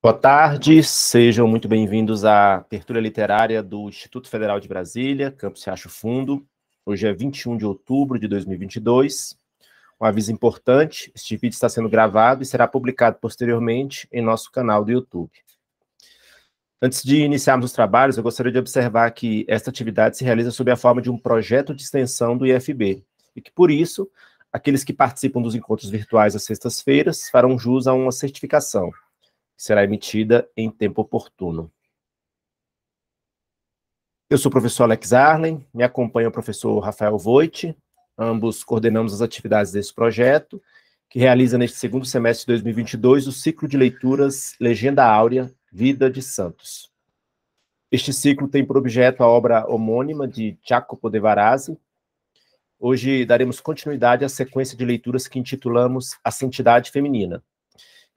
Boa tarde, sejam muito bem-vindos à apertura literária do Instituto Federal de Brasília, Campus Riacho Fundo. Hoje é 21 de outubro de 2022. Um aviso importante: este vídeo está sendo gravado e será publicado posteriormente em nosso canal do YouTube. Antes de iniciarmos os trabalhos, eu gostaria de observar que esta atividade se realiza sob a forma de um projeto de extensão do IFB e que, por isso, aqueles que participam dos encontros virtuais às sextas-feiras farão jus a uma certificação será emitida em tempo oportuno. Eu sou o professor Alex Arlen, me acompanha o professor Rafael Voit, ambos coordenamos as atividades desse projeto, que realiza neste segundo semestre de 2022 o ciclo de leituras Legenda Áurea, Vida de Santos. Este ciclo tem por objeto a obra homônima de Jacopo de Varazzi. Hoje daremos continuidade à sequência de leituras que intitulamos A Santidade Feminina,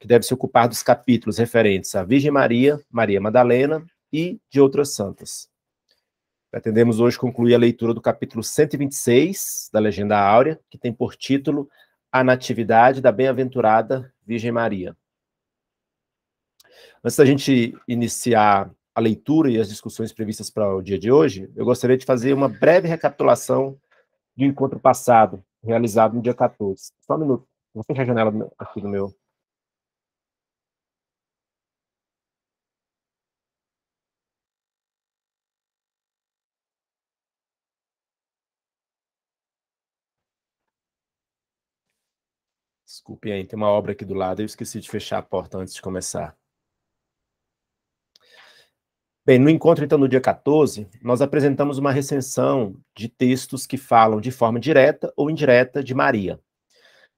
que deve se ocupar dos capítulos referentes à Virgem Maria, Maria Madalena e de outras santas. Pretendemos hoje concluir a leitura do capítulo 126 da Legenda Áurea, que tem por título A Natividade da Bem-aventurada Virgem Maria. Antes da gente iniciar a leitura e as discussões previstas para o dia de hoje, eu gostaria de fazer uma breve recapitulação do encontro passado, realizado no dia 14. Só um minuto, vou fechar a janela aqui do meu Desculpe aí, tem uma obra aqui do lado, eu esqueci de fechar a porta antes de começar. Bem, no encontro, então, no dia 14, nós apresentamos uma recensão de textos que falam de forma direta ou indireta de Maria.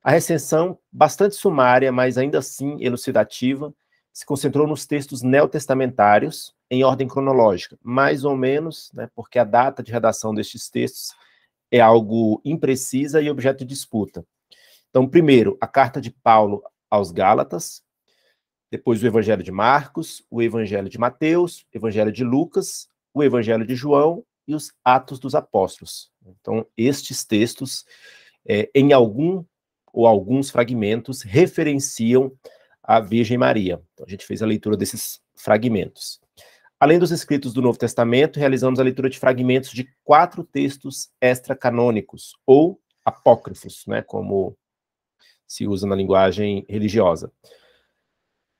A recensão, bastante sumária, mas ainda assim elucidativa, se concentrou nos textos neotestamentários, em ordem cronológica, mais ou menos, né, porque a data de redação destes textos é algo imprecisa e objeto de disputa. Então, primeiro, a carta de Paulo aos Gálatas, depois o Evangelho de Marcos, o Evangelho de Mateus, o Evangelho de Lucas, o Evangelho de João e os Atos dos Apóstolos. Então, estes textos, é, em algum ou alguns fragmentos, referenciam a Virgem Maria. Então, a gente fez a leitura desses fragmentos. Além dos escritos do Novo Testamento, realizamos a leitura de fragmentos de quatro textos extracanônicos ou apócrifos, né, como se usa na linguagem religiosa.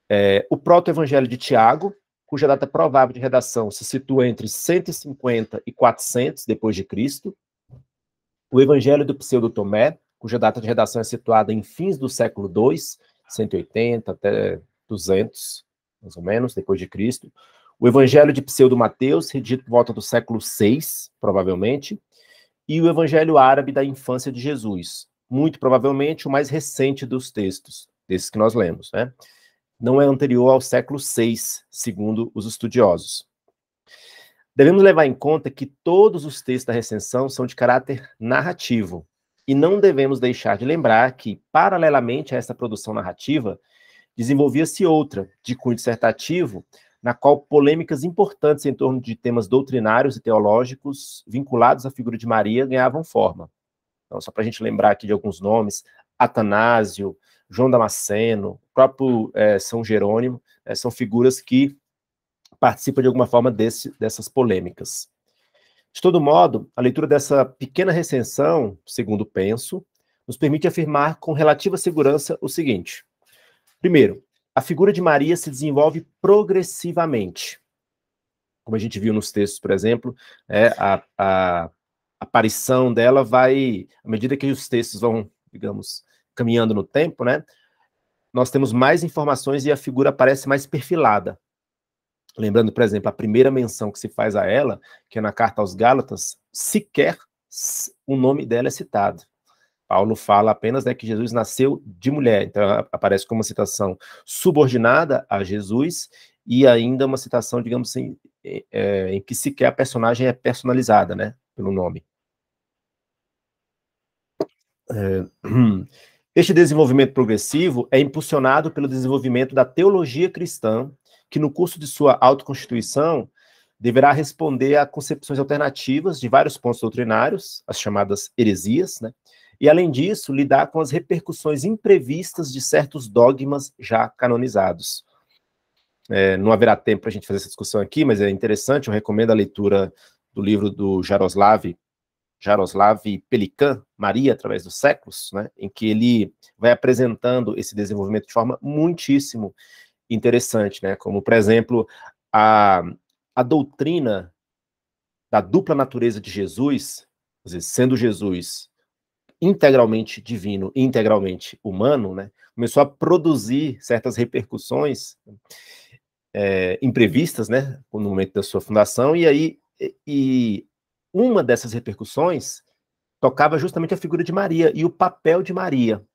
É, o proto-evangelho de Tiago, cuja data provável de redação se situa entre 150 e 400 depois de Cristo. O evangelho do Pseudo Tomé, cuja data de redação é situada em fins do século II, 180 até 200, mais ou menos, depois de Cristo. O evangelho de Pseudo Mateus, redito por volta do século VI, provavelmente. E o evangelho árabe da infância de Jesus, muito provavelmente o mais recente dos textos, desses que nós lemos, né? Não é anterior ao século VI, segundo os estudiosos. Devemos levar em conta que todos os textos da recensão são de caráter narrativo, e não devemos deixar de lembrar que, paralelamente a essa produção narrativa, desenvolvia-se outra, de cunho dissertativo, na qual polêmicas importantes em torno de temas doutrinários e teológicos vinculados à figura de Maria ganhavam forma. Então, só para a gente lembrar aqui de alguns nomes, Atanásio, João Damasceno, o próprio é, São Jerônimo, é, são figuras que participam de alguma forma desse, dessas polêmicas. De todo modo, a leitura dessa pequena recensão, segundo penso, nos permite afirmar com relativa segurança o seguinte: primeiro, a figura de Maria se desenvolve progressivamente. Como a gente viu nos textos, por exemplo, é, a, a aparição dela vai, à medida que os textos vão, digamos, caminhando no tempo, né? Nós temos mais informações e a figura aparece mais perfilada. Lembrando, por exemplo, a primeira menção que se faz a ela, que é na carta aos Gálatas, sequer o nome dela é citado. Paulo fala apenas né, que Jesus nasceu de mulher, então aparece como uma citação subordinada a Jesus e ainda uma citação, digamos assim, é, é em que sequer a personagem é personalizada, né? pelo nome. É, este desenvolvimento progressivo é impulsionado pelo desenvolvimento da teologia cristã, que no curso de sua autoconstituição deverá responder a concepções alternativas de vários pontos doutrinários, as chamadas heresias, né? e além disso, lidar com as repercussões imprevistas de certos dogmas já canonizados. É, não haverá tempo para a gente fazer essa discussão aqui, mas é interessante, eu recomendo a leitura do livro do Jaroslav, Jaroslav Pelikan, Maria através dos séculos, né, em que ele vai apresentando esse desenvolvimento de forma muitíssimo interessante, né, como, por exemplo, a, a doutrina da dupla natureza de Jesus, dizer, sendo Jesus integralmente divino, integralmente humano, né, começou a produzir certas repercussões é, imprevistas, né, no momento da sua fundação, e aí e uma dessas repercussões tocava justamente a figura de Maria e o papel de Maria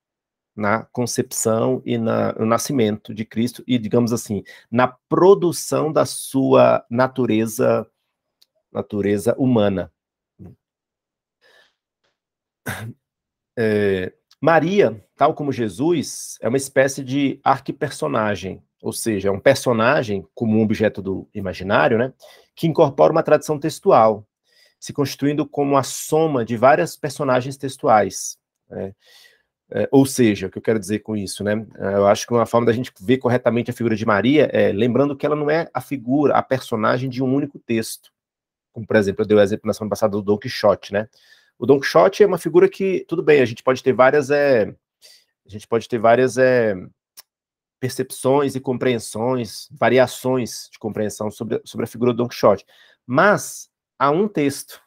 na concepção e na, no nascimento de Cristo e, digamos assim, na produção da sua natureza natureza humana. É, Maria, tal como Jesus, é uma espécie de arquipersonagem ou seja, é um personagem como um objeto do imaginário, né, que incorpora uma tradição textual, se constituindo como a soma de várias personagens textuais. Né? É, ou seja, o que eu quero dizer com isso, né? É, eu acho que uma forma da gente ver corretamente a figura de Maria é lembrando que ela não é a figura, a personagem de um único texto. Como, por exemplo, eu dei o exemplo na semana passada do Don Quixote, né? O Don Quixote é uma figura que, tudo bem, a gente pode ter várias. É, a gente pode ter várias. É, percepções e compreensões, variações de compreensão sobre, sobre a figura do Don Quixote. Mas há um texto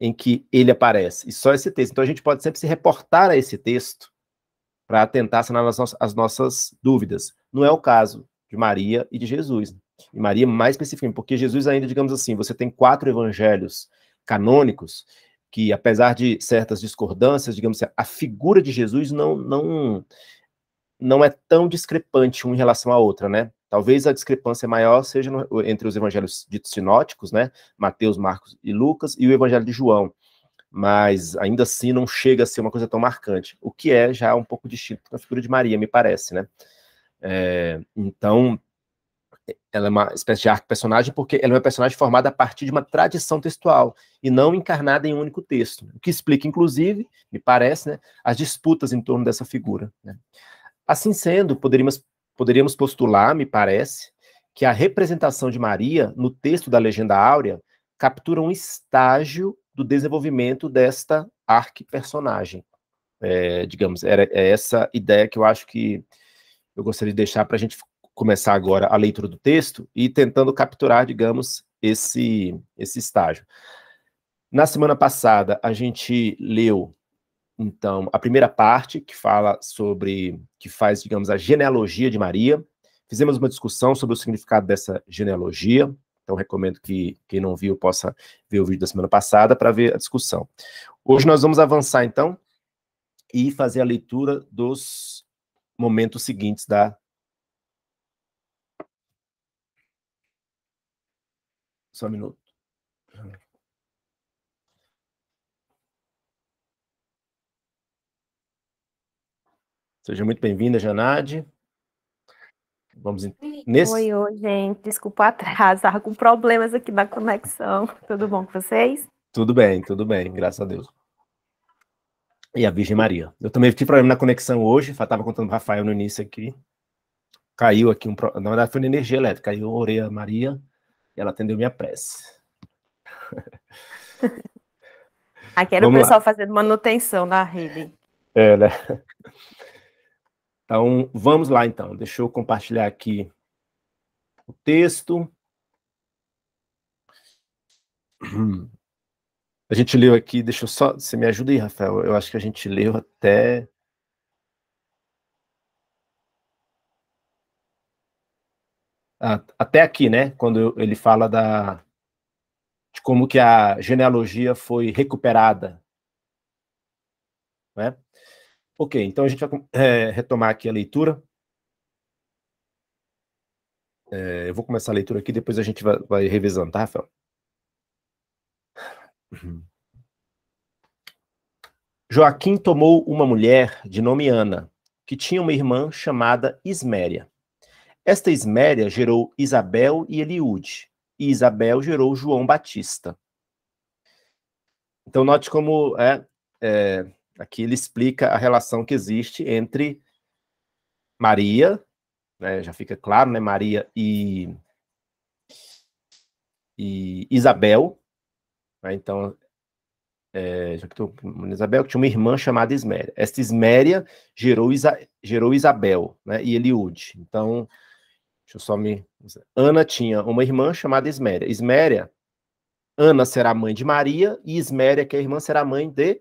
em que ele aparece, e só esse texto. Então a gente pode sempre se reportar a esse texto para tentar sanar as, no as nossas dúvidas. Não é o caso de Maria e de Jesus. E Maria, mais especificamente, porque Jesus, ainda, digamos assim, você tem quatro evangelhos canônicos que, apesar de certas discordâncias, digamos assim, a figura de Jesus não, não não é tão discrepante um em relação à outra, né? Talvez a discrepância maior seja no, entre os evangelhos ditos sinóticos, né? Mateus, Marcos e Lucas, e o evangelho de João. Mas ainda assim não chega a ser uma coisa tão marcante, o que é já um pouco distinto da figura de Maria, me parece, né? É, então, ela é uma espécie de arco personagem porque ela é uma personagem formada a partir de uma tradição textual e não encarnada em um único texto, o que explica, inclusive, me parece, né, as disputas em torno dessa figura. Né? Assim sendo, poderíamos, poderíamos postular, me parece, que a representação de Maria no texto da Legenda Áurea captura um estágio do desenvolvimento desta arquipersonagem. É, digamos, era é essa ideia que eu acho que eu gostaria de deixar para a gente começar agora a leitura do texto e tentando capturar, digamos, esse, esse estágio. Na semana passada, a gente leu então, a primeira parte, que fala sobre, que faz, digamos, a genealogia de Maria. Fizemos uma discussão sobre o significado dessa genealogia. Então, recomendo que quem não viu possa ver o vídeo da semana passada para ver a discussão. Hoje nós vamos avançar, então, e fazer a leitura dos momentos seguintes da. Só um minuto. Seja muito bem-vinda, Janade. Vamos nesse... Oi, oi, gente. Desculpa o atraso, estava com problemas aqui na conexão. Tudo bom com vocês? Tudo bem, tudo bem, graças a Deus. E a Virgem Maria. Eu também tive problema na conexão hoje, estava contando o Rafael no início aqui. Caiu aqui um. Na verdade, foi na energia elétrica. caiu a orelha Maria e ela atendeu minha prece. Aqui era Vamos o pessoal lá. fazendo manutenção na rede. É, né? Então, vamos lá então. Deixa eu compartilhar aqui o texto. A gente leu aqui, deixa eu só. Você me ajuda aí, Rafael? Eu acho que a gente leu até. Até aqui, né? Quando ele fala da, de como que a genealogia foi recuperada. Né? Ok, então a gente vai é, retomar aqui a leitura. É, eu vou começar a leitura aqui, depois a gente vai, vai revisando, tá, Rafael? Joaquim tomou uma mulher de nome Ana, que tinha uma irmã chamada Isméria. Esta Isméria gerou Isabel e Eliude, e Isabel gerou João Batista. Então, note como é, é, Aqui ele explica a relação que existe entre Maria, né, já fica claro, né, Maria e, e Isabel. Né, então, é, já que tô, Isabel que tinha uma irmã chamada Isméria. Esta Isméria gerou, Isa, gerou Isabel né, e Eliude. Então, deixa eu só me. Ana tinha uma irmã chamada Isméria. Isméria, Ana será mãe de Maria e Isméria, que é a irmã, será mãe de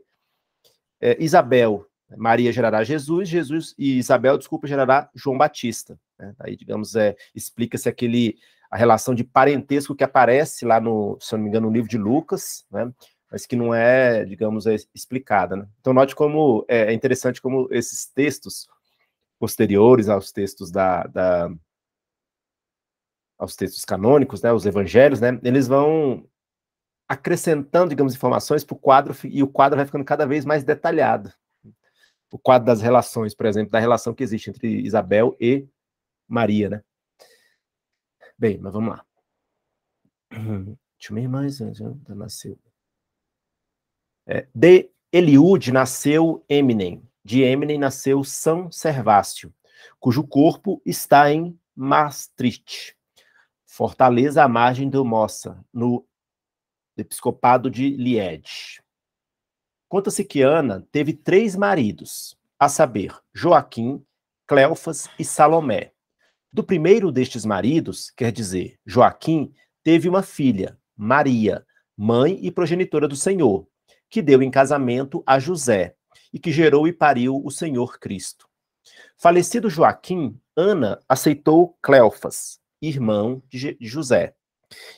é, Isabel, Maria gerará Jesus, Jesus e Isabel, desculpa, gerará João Batista. Né? Aí, digamos, é, explica-se aquele a relação de parentesco que aparece lá no, se eu não me engano, no livro de Lucas, né? mas que não é, digamos, é explicada. Né? Então, note como é, é interessante como esses textos posteriores aos textos da, da aos textos canônicos, né, os evangelhos, né, eles vão acrescentando, digamos, informações para o quadro e o quadro vai ficando cada vez mais detalhado. O quadro das relações, por exemplo, da relação que existe entre Isabel e Maria, né? Bem, mas vamos lá. Deixa eu ver mais. Nasceu. É, de Eliud nasceu Eminem. De Eminem nasceu São Servácio, cujo corpo está em Maastricht, fortaleza à margem do Moça no do episcopado de Liege. Conta-se que Ana teve três maridos, a saber, Joaquim, Cleofas e Salomé. Do primeiro destes maridos, quer dizer, Joaquim, teve uma filha, Maria, mãe e progenitora do Senhor, que deu em casamento a José e que gerou e pariu o Senhor Cristo. Falecido Joaquim, Ana aceitou Cleofas, irmão de José,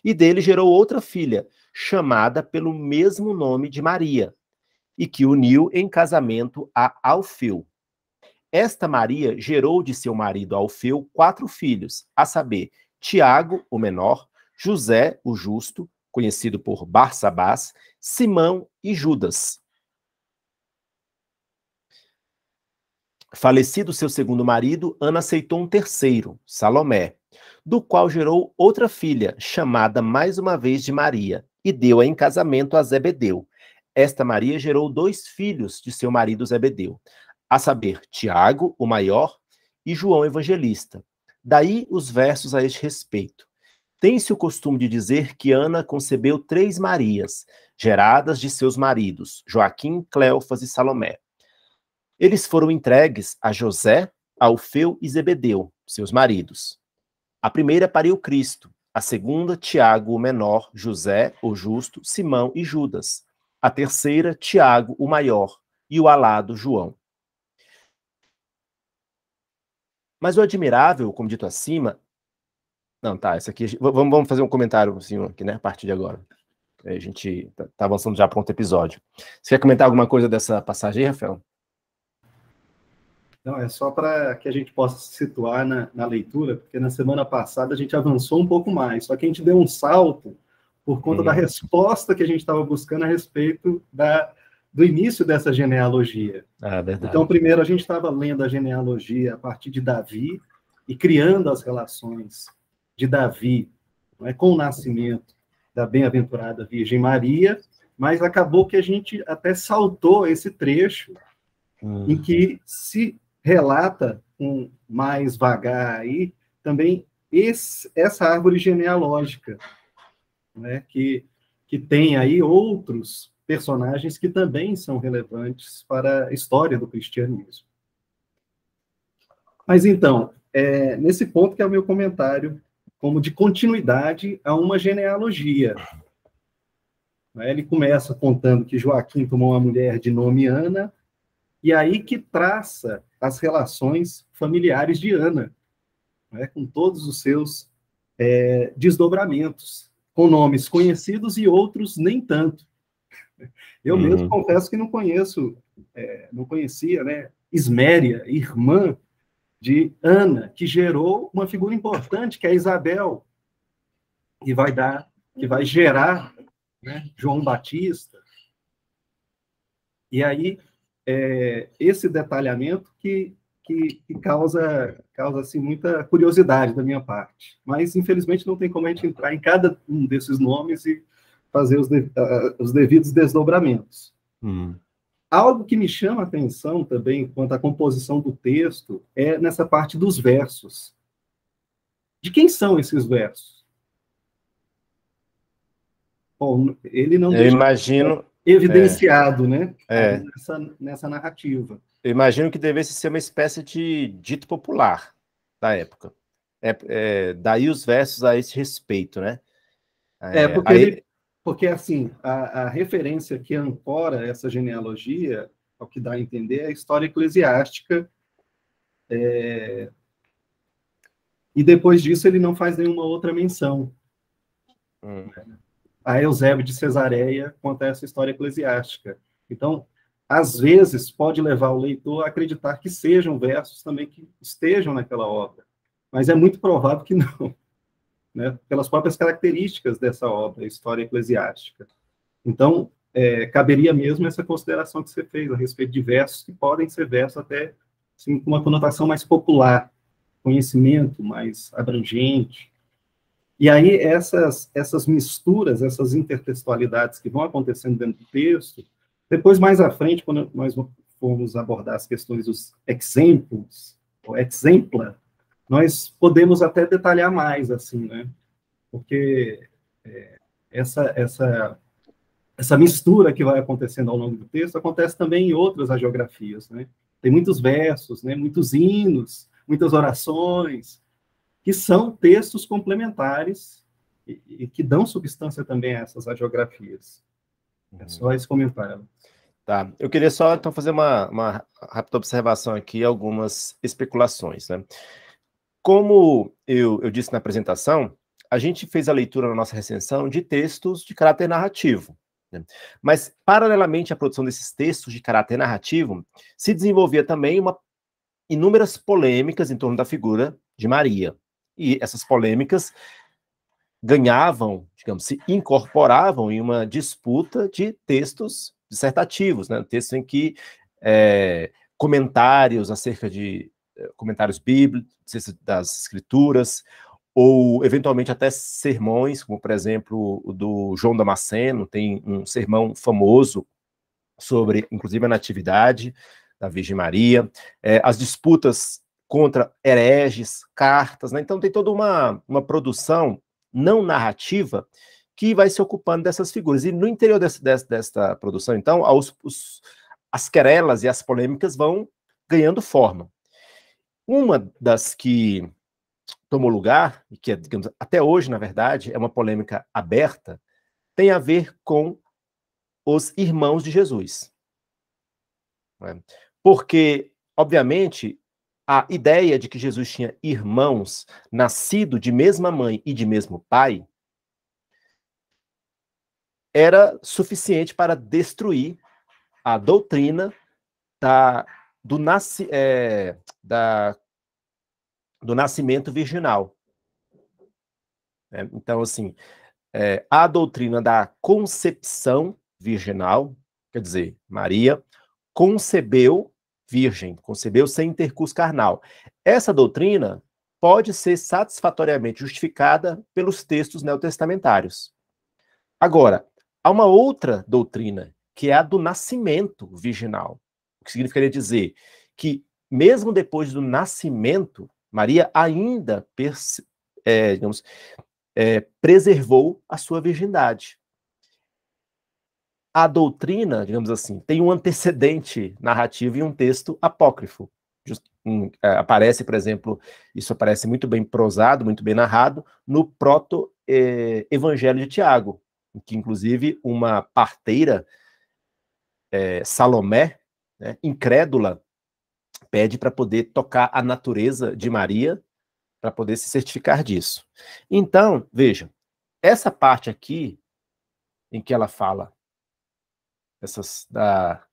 e dele gerou outra filha, chamada pelo mesmo nome de Maria, e que uniu em casamento a Alfeu. Esta Maria gerou de seu marido Alfeu quatro filhos, a saber, Tiago, o menor, José, o justo, conhecido por Barsabás, Simão e Judas. Falecido seu segundo marido, Ana aceitou um terceiro, Salomé, do qual gerou outra filha, chamada mais uma vez de Maria, e deu-a em casamento a Zebedeu. Esta Maria gerou dois filhos de seu marido Zebedeu, a saber, Tiago, o maior, e João Evangelista. Daí os versos a este respeito. Tem-se o costume de dizer que Ana concebeu três Marias, geradas de seus maridos, Joaquim, Cleofas e Salomé. Eles foram entregues a José, Alfeu e Zebedeu, seus maridos. A primeira pariu Cristo, a segunda, Tiago o menor, José o justo, Simão e Judas. A terceira, Tiago o maior e o alado João. Mas o admirável, como dito acima. Não, tá, essa aqui. Vamos, vamos fazer um comentário assim, aqui, né? A partir de agora. A gente tá, tá avançando já para outro episódio. Você quer comentar alguma coisa dessa passagem, Rafael? Não, é só para que a gente possa se situar na, na, leitura, porque na semana passada a gente avançou um pouco mais, só que a gente deu um salto por conta é. da resposta que a gente estava buscando a respeito da, do início dessa genealogia. Ah, então, primeiro, a gente estava lendo a genealogia a partir de Davi e criando as relações de Davi é, com o nascimento da bem-aventurada Virgem Maria, mas acabou que a gente até saltou esse trecho uhum. em que se relata um mais vagar aí também esse, essa árvore genealógica, né, que, que tem aí outros personagens que também são relevantes para a história do cristianismo. Mas então, é, nesse ponto que é o meu comentário, como de continuidade a uma genealogia. Né, ele começa contando que Joaquim tomou uma mulher de nome Ana, e aí que traça as relações familiares de Ana, né, com todos os seus é, desdobramentos, com nomes conhecidos e outros nem tanto. Eu uhum. mesmo confesso que não conheço, é, não conhecia, né? Isméria, irmã de Ana, que gerou uma figura importante, que é Isabel, que vai dar, que vai gerar né, João Batista. E aí é, esse detalhamento que, que, que, causa, causa assim, muita curiosidade da minha parte. Mas, infelizmente, não tem como a gente entrar em cada um desses nomes e fazer os, de, uh, os devidos desdobramentos. Hum. Algo que me chama a atenção também quanto à composição do texto é nessa parte dos versos. De quem são esses versos? Bom, ele não. Eu imagino, evidenciado, é. né? É. Nessa, nessa narrativa. Eu imagino que devesse ser uma espécie de dito popular da época. É, é, daí os versos a esse respeito, né? É, é porque, aí... ele, porque assim, a, a, referência que ancora essa genealogia, ao que dá a entender, é a história eclesiástica. É, e depois disso ele não faz nenhuma outra menção. Hum. Né? a Eusébio de Cesareia quanto a essa história eclesiástica. Então, às vezes, pode levar o leitor a acreditar que sejam versos também que estejam naquela obra, mas é muito provável que não, né? pelas próprias características dessa obra, história eclesiástica. Então, é, caberia mesmo essa consideração que você fez a respeito de versos que podem ser versos até assim, com uma conotação mais popular, conhecimento mais abrangente, e aí essas, essas misturas, essas intertextualidades que vão acontecendo dentro do texto, depois mais à frente, quando nós formos abordar as questões dos exemplos, ou exempla, nós podemos até detalhar mais, assim, né? Porque é, essa, essa, essa mistura que vai acontecendo ao longo do texto acontece também em outras agiografias, né? Tem muitos versos, né? muitos hinos, muitas orações, que são textos complementares e, e que dão substância também a essas agiografias. É uhum. só esse comentário. Tá, eu queria só então fazer uma, uma rápida observação aqui, algumas especulações, né? Como eu, eu disse na apresentação, a gente fez a leitura na nossa recensão de textos de caráter narrativo. Né? Mas, paralelamente à produção desses textos de caráter narrativo, se desenvolvia também uma, inúmeras polêmicas em torno da figura de Maria. E essas polêmicas ganhavam, digamos, se assim, incorporavam em uma disputa de textos dissertativos, né? textos em que é, comentários acerca de é, comentários bíblicos, das escrituras, ou eventualmente até sermões, como por exemplo o do João Damasceno, tem um sermão famoso sobre, inclusive, a natividade da Virgem Maria, é, as disputas contra hereges, cartas, né? Então tem toda uma, uma produção não narrativa que vai se ocupando dessas figuras. E no interior dessa, dessa, desta produção, então, aos, os, as querelas e as polêmicas vão ganhando forma. Uma das que tomou lugar, e que é, digamos, até hoje, na verdade, é uma polêmica aberta, tem a ver com os irmãos de Jesus. Né? Porque, obviamente, a ideia de que Jesus tinha irmãos nascido de mesma mãe e de mesmo pai era suficiente para destruir a doutrina da, do, nasci, é, da, do nascimento virginal. É, então, assim, é, a doutrina da concepção virginal, quer dizer, Maria concebeu virgem, concebeu sem intercurso carnal. Essa doutrina pode ser satisfatoriamente justificada pelos textos neotestamentários. Agora, há uma outra doutrina, que é a do nascimento virginal, o que significaria dizer que, mesmo depois do nascimento, Maria ainda é, digamos, é, preservou a sua virgindade a doutrina, digamos assim, tem um antecedente narrativo e um texto apócrifo. Just, um, é, aparece, por exemplo, isso aparece muito bem prosado, muito bem narrado, no proto-evangelho é, de Tiago, em que inclusive uma parteira, é, Salomé, né, incrédula, pede para poder tocar a natureza de Maria, para poder se certificar disso. Então, veja, essa parte aqui, em que ela fala essas da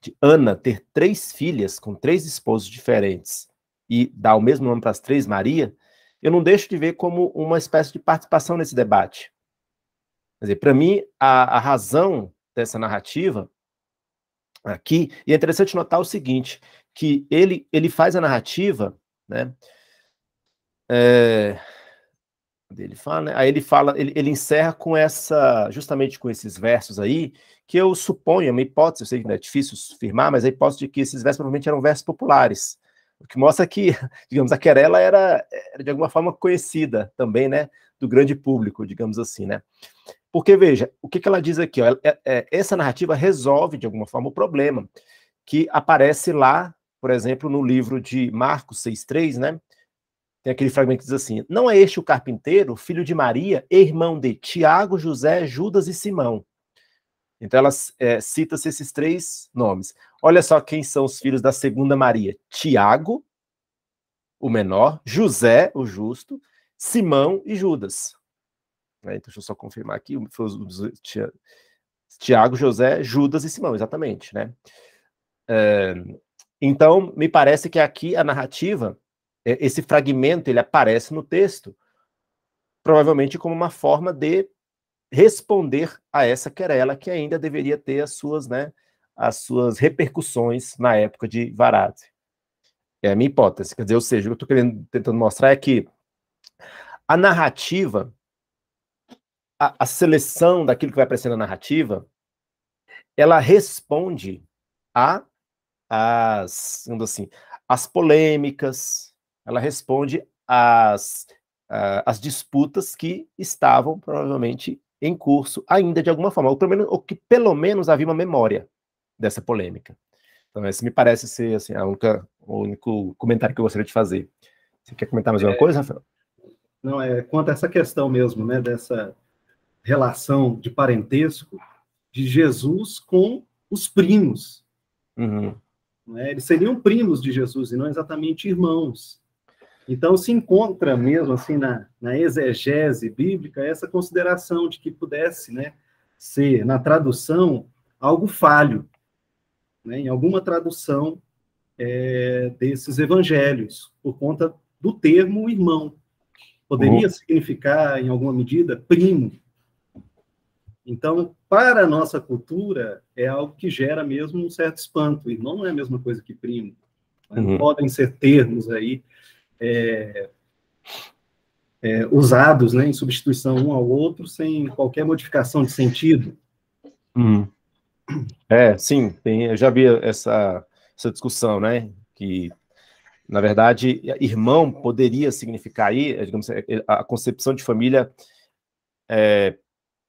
de Ana ter três filhas com três esposos diferentes e dar o mesmo nome para as três Maria, eu não deixo de ver como uma espécie de participação nesse debate. Quer dizer, para mim, a, a razão dessa narrativa aqui, e é interessante notar o seguinte, que ele, ele faz a narrativa, né, é, dele fala, né? Aí ele fala, ele, ele encerra com essa, justamente com esses versos aí, que eu suponho, é uma hipótese, eu sei que é difícil firmar, mas a hipótese de que esses versos provavelmente eram versos populares, o que mostra que, digamos, a querela era, era de alguma forma conhecida também, né, do grande público, digamos assim, né? Porque veja, o que, que ela diz aqui, ó, é, é, essa narrativa resolve de alguma forma o problema que aparece lá, por exemplo, no livro de Marcos 6:3, né? Tem aquele fragmento que diz assim: Não é este o carpinteiro, filho de Maria, irmão de Tiago, José, Judas e Simão. Então ela é, cita-se esses três nomes. Olha só quem são os filhos da segunda Maria: Tiago, o menor, José, o justo, Simão e Judas. Né, então, deixa eu só confirmar aqui: Tiago, José, Judas e Simão, exatamente. Né? É, então, me parece que aqui a narrativa é, esse fragmento ele aparece no texto, provavelmente como uma forma de responder a essa querela que ainda deveria ter as suas, né, as suas repercussões na época de Varade. É a minha hipótese. Quer dizer, ou seja, o que eu estou tentando mostrar é que a narrativa, a, a seleção daquilo que vai aparecer na narrativa, ela responde a as, assim, as polêmicas, ela responde às, ah, às disputas que estavam provavelmente em curso ainda de alguma forma, ou, pelo menos, ou que pelo menos havia uma memória dessa polêmica. Então, esse me parece ser assim, a única, o único comentário que eu gostaria de fazer. Você quer comentar mais é, alguma coisa, Rafael? Não, é quanto a essa questão mesmo, né, dessa relação de parentesco de Jesus com os primos. Uhum. Né? Eles seriam primos de Jesus e não exatamente irmãos. Então, se encontra mesmo, assim, na, na exegese bíblica, essa consideração de que pudesse né, ser, na tradução, algo falho, né, em alguma tradução é, desses evangelhos, por conta do termo irmão. Poderia uhum. significar, em alguma medida, primo. Então, para a nossa cultura, é algo que gera mesmo um certo espanto. Irmão não é a mesma coisa que primo. Né? Uhum. Podem ser termos aí é, é, usados né, em substituição um ao outro, sem qualquer modificação de sentido. Hum. É, sim, tem, eu já vi essa, essa discussão, né? Que, na verdade, irmão poderia significar aí, é, digamos, é, é, a concepção de família é,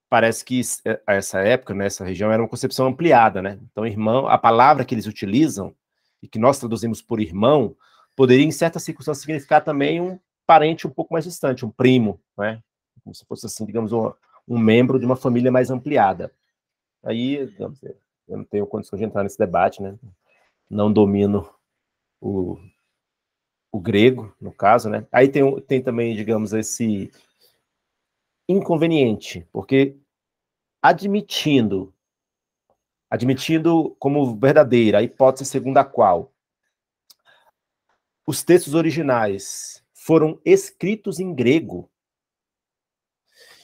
parece que a essa época, nessa né, região, era uma concepção ampliada, né? Então, irmão, a palavra que eles utilizam e que nós traduzimos por irmão, poderia, em certas circunstâncias, significar também um parente um pouco mais distante, um primo, né? Como se fosse assim, digamos, um, um membro de uma família mais ampliada. Aí, digamos, eu não tenho condições de entrar nesse debate, né? Não domino o, o grego, no caso, né? Aí tem, tem também, digamos, esse inconveniente, porque admitindo, admitindo como verdadeira a hipótese segundo a qual os textos originais foram escritos em grego.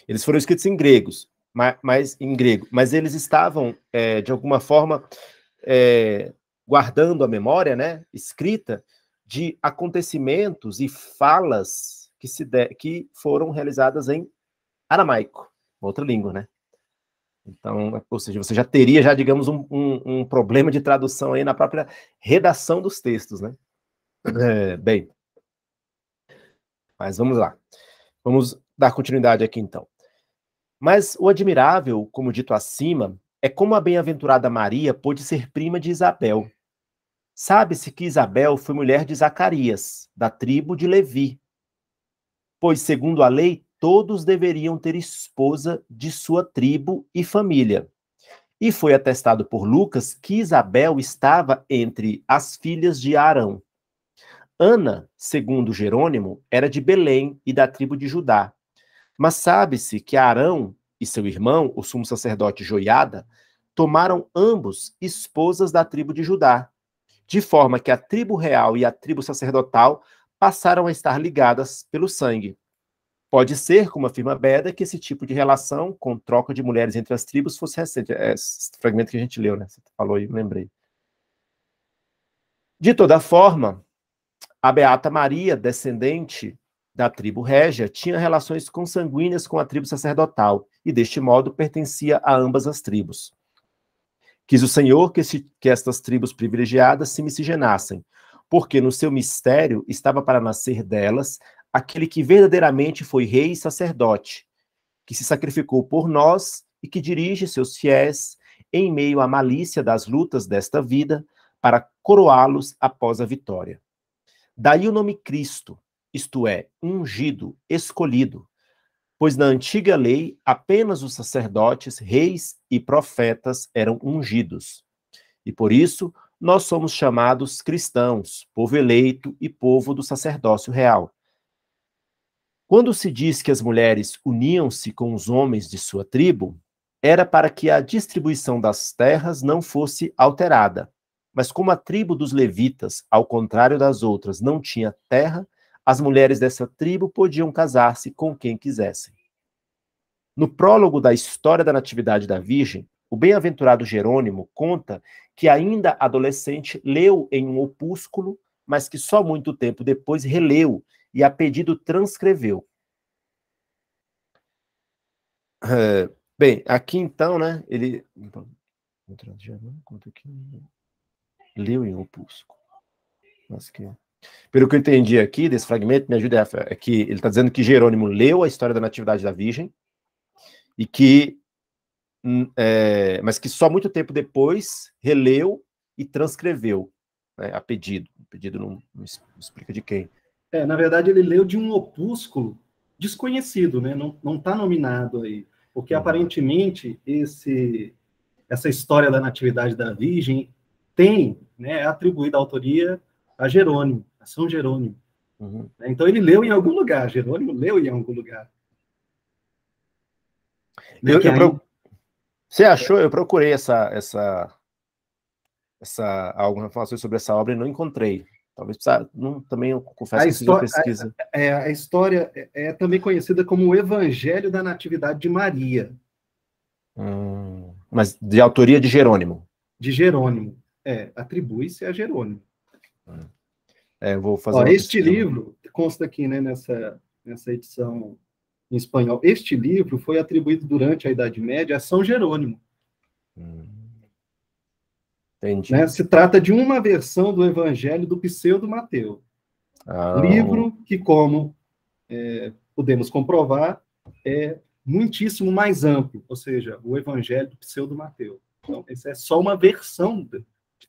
Eles foram escritos em gregos, mas, mas em grego, mas eles estavam é, de alguma forma é, guardando a memória, né, escrita de acontecimentos e falas que se de, que foram realizadas em aramaico, outra língua, né? Então, ou seja, você já teria já digamos um, um, um problema de tradução aí na própria redação dos textos, né? É, bem, mas vamos lá. Vamos dar continuidade aqui então. Mas o admirável, como dito acima, é como a bem-aventurada Maria pôde ser prima de Isabel. Sabe-se que Isabel foi mulher de Zacarias, da tribo de Levi, pois, segundo a lei, todos deveriam ter esposa de sua tribo e família. E foi atestado por Lucas que Isabel estava entre as filhas de Arão. Ana, segundo Jerônimo, era de Belém e da tribo de Judá. Mas sabe-se que Arão e seu irmão, o sumo sacerdote Joiada, tomaram ambos esposas da tribo de Judá, de forma que a tribo real e a tribo sacerdotal passaram a estar ligadas pelo sangue. Pode ser, como afirma Beda, que esse tipo de relação com troca de mulheres entre as tribos fosse recente. É esse fragmento que a gente leu, né? Você falou e lembrei. De toda forma, a Beata Maria, descendente da tribo régia, tinha relações consanguíneas com a tribo sacerdotal e, deste modo, pertencia a ambas as tribos. Quis o Senhor que, se, que estas tribos privilegiadas se miscigenassem, porque no seu mistério estava para nascer delas aquele que verdadeiramente foi rei e sacerdote, que se sacrificou por nós e que dirige seus fiéis em meio à malícia das lutas desta vida para coroá-los após a vitória. Daí o nome Cristo, isto é, ungido, escolhido. Pois na antiga lei, apenas os sacerdotes, reis e profetas eram ungidos. E por isso, nós somos chamados cristãos, povo eleito e povo do sacerdócio real. Quando se diz que as mulheres uniam-se com os homens de sua tribo, era para que a distribuição das terras não fosse alterada, mas como a tribo dos levitas, ao contrário das outras, não tinha terra, as mulheres dessa tribo podiam casar-se com quem quisessem. No prólogo da história da Natividade da Virgem, o bem-aventurado Jerônimo conta que, ainda adolescente, leu em um opúsculo, mas que só muito tempo depois releu e, a pedido, transcreveu. É, bem, aqui então, né? Ele. Então, Lewin opúsculo. Mas que... Pelo que eu entendi aqui desse fragmento, me ajuda, é que ele está dizendo que Jerônimo leu a história da Natividade da Virgem e que, hum, é, mas que só muito tempo depois releu e transcreveu né, a pedido. O pedido não, não explica de quem. É, na verdade, ele leu de um opúsculo desconhecido, né? não está nominado aí, porque uhum. aparentemente esse, essa história da Natividade da Virgem tem, né, é atribuída a autoria a Jerônimo, a São Jerônimo. Uhum. Né, então ele leu em algum lugar, Jerônimo leu em algum lugar. Né, eu, eu pro... Você achou? Eu procurei essa, essa, essa alguma informações sobre essa obra e não encontrei. Talvez precisa, não, também eu confesso a que história, pesquisa. É, é, a história é, é, também conhecida como o Evangelho da Natividade de Maria. Hum, mas de autoria de Jerônimo. De Jerônimo. É, atribui-se a Jerônimo. É, vou fazer. Ó, este questão. livro consta aqui, né, nessa, nessa edição em espanhol. Este livro foi atribuído durante a Idade Média a São Jerônimo. Hum. Entendi. Né? Se trata de uma versão do Evangelho do Pseudo Mateu, ah, livro que, como é, podemos comprovar, é muitíssimo mais amplo, ou seja, o Evangelho do Pseudo Mateu. Então, essa é só uma versão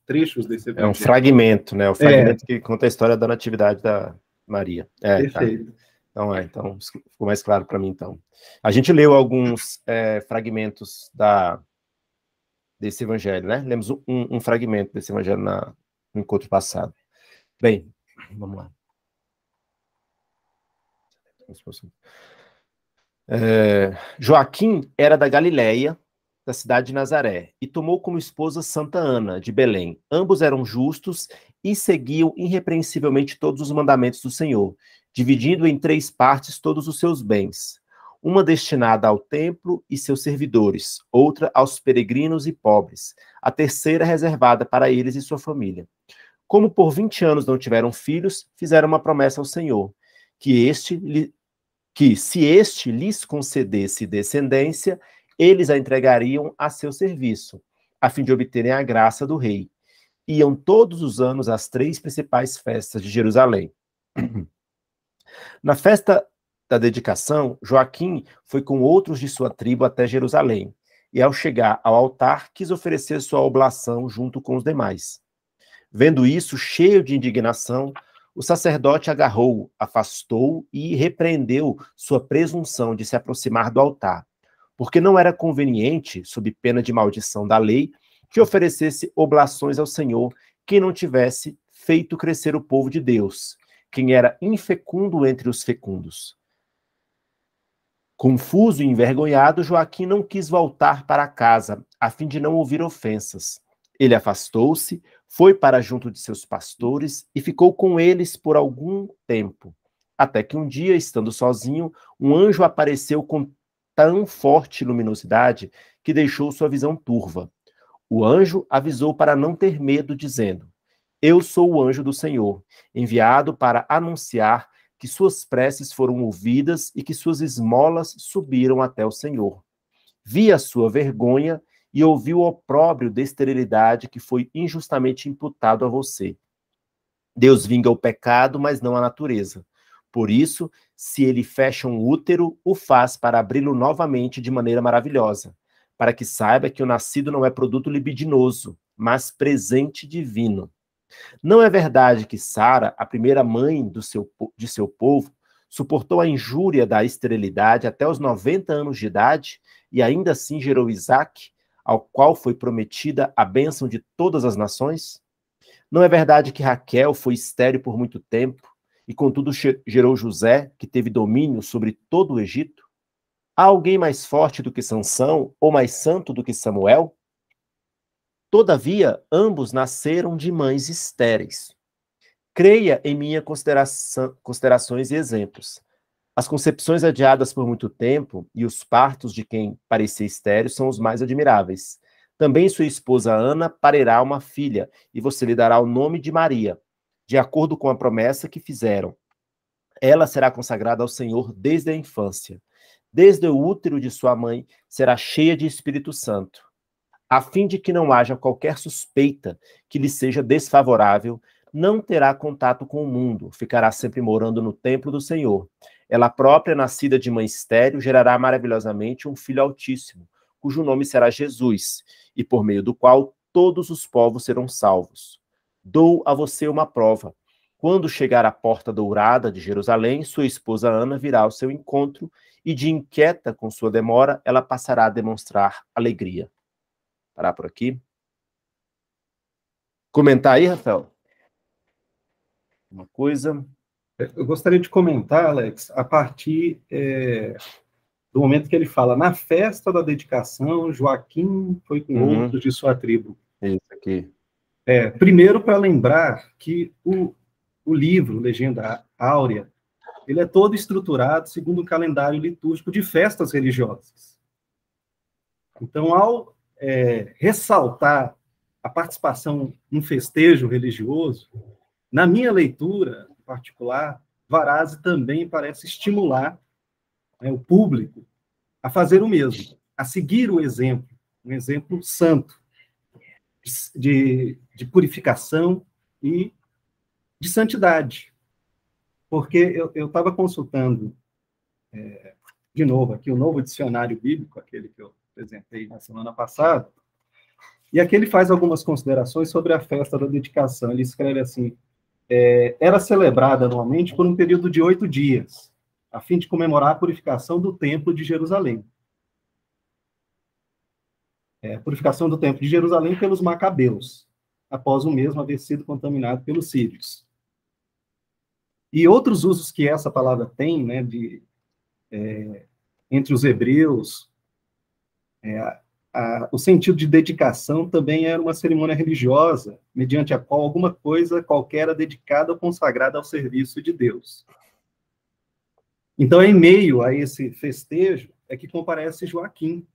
trechos desse evangelho. É um fragmento, né? O é. fragmento é. que conta a história da natividade da Maria. É, tá. Perfeito. Tá. Então, é, então ficou mais claro para mim, então. A gente leu alguns é, fragmentos da, desse evangelho, né? Lemos um, um fragmento desse evangelho na, no encontro passado. Bem, vamos lá. É, Joaquim era da Galileia, da cidade de Nazaré, e tomou como esposa Santa Ana, de Belém. Ambos eram justos e seguiam irrepreensivelmente todos os mandamentos do Senhor, dividindo em três partes todos os seus bens: uma destinada ao templo e seus servidores, outra aos peregrinos e pobres, a terceira reservada para eles e sua família. Como por vinte anos não tiveram filhos, fizeram uma promessa ao Senhor, que este que se este lhes concedesse descendência, eles a entregariam a seu serviço, a fim de obterem a graça do rei. Iam todos os anos às três principais festas de Jerusalém. Na festa da dedicação, Joaquim foi com outros de sua tribo até Jerusalém, e ao chegar ao altar, quis oferecer sua oblação junto com os demais. Vendo isso, cheio de indignação, o sacerdote agarrou, afastou e repreendeu sua presunção de se aproximar do altar porque não era conveniente, sob pena de maldição da lei, que oferecesse oblações ao Senhor quem não tivesse feito crescer o povo de Deus, quem era infecundo entre os fecundos. Confuso e envergonhado, Joaquim não quis voltar para casa, a fim de não ouvir ofensas. Ele afastou-se, foi para junto de seus pastores e ficou com eles por algum tempo. Até que um dia, estando sozinho, um anjo apareceu com tão forte luminosidade que deixou sua visão turva. O anjo avisou para não ter medo, dizendo: Eu sou o anjo do Senhor, enviado para anunciar que suas preces foram ouvidas e que suas esmolas subiram até o Senhor. Vi a sua vergonha e ouvi o opróbrio da esterilidade que foi injustamente imputado a você. Deus vinga o pecado, mas não a natureza. Por isso, se ele fecha um útero, o faz para abri-lo novamente de maneira maravilhosa, para que saiba que o nascido não é produto libidinoso, mas presente divino. Não é verdade que Sara, a primeira mãe do seu, de seu povo, suportou a injúria da esterilidade até os 90 anos de idade e ainda assim gerou Isaac, ao qual foi prometida a bênção de todas as nações? Não é verdade que Raquel foi estéril por muito tempo e contudo gerou José, que teve domínio sobre todo o Egito? Há alguém mais forte do que Sansão ou mais santo do que Samuel? Todavia, ambos nasceram de mães estéreis. Creia em minhas considerações e exemplos. As concepções adiadas por muito tempo e os partos de quem parecia estéreo são os mais admiráveis. Também sua esposa Ana parerá uma filha, e você lhe dará o nome de Maria, de acordo com a promessa que fizeram. Ela será consagrada ao Senhor desde a infância. Desde o útero de sua mãe será cheia de Espírito Santo, a fim de que não haja qualquer suspeita que lhe seja desfavorável. Não terá contato com o mundo, ficará sempre morando no templo do Senhor. Ela própria, nascida de mãe estéril, gerará maravilhosamente um filho altíssimo, cujo nome será Jesus, e por meio do qual todos os povos serão salvos. Dou a você uma prova. Quando chegar à porta dourada de Jerusalém, sua esposa Ana virá ao seu encontro e, de inquieta com sua demora, ela passará a demonstrar alegria. Parar por aqui. Comentar aí, Rafael? Uma coisa. Eu gostaria de comentar, Alex, a partir é, do momento que ele fala: na festa da dedicação, Joaquim foi com uhum. outros de sua tribo. Isso aqui. É, primeiro, para lembrar que o, o livro, Legenda Áurea, ele é todo estruturado segundo o calendário litúrgico de festas religiosas. Então, ao é, ressaltar a participação num festejo religioso, na minha leitura em particular, Varazzi também parece estimular né, o público a fazer o mesmo, a seguir o exemplo, um exemplo santo de, de purificação e de santidade. Porque eu estava consultando, é, de novo, aqui o um novo dicionário bíblico, aquele que eu apresentei na semana passada, e aqui ele faz algumas considerações sobre a festa da dedicação. Ele escreve assim: é, era celebrada anualmente por um período de oito dias, a fim de comemorar a purificação do Templo de Jerusalém. É, purificação do Templo de Jerusalém pelos Macabeus, após o mesmo haver sido contaminado pelos sírios. E outros usos que essa palavra tem, né, de, é, entre os hebreus, é, a, o sentido de dedicação também era uma cerimônia religiosa, mediante a qual alguma coisa qualquer era é dedicada ou consagrada ao serviço de Deus. Então, em meio a esse festejo, é que comparece Joaquim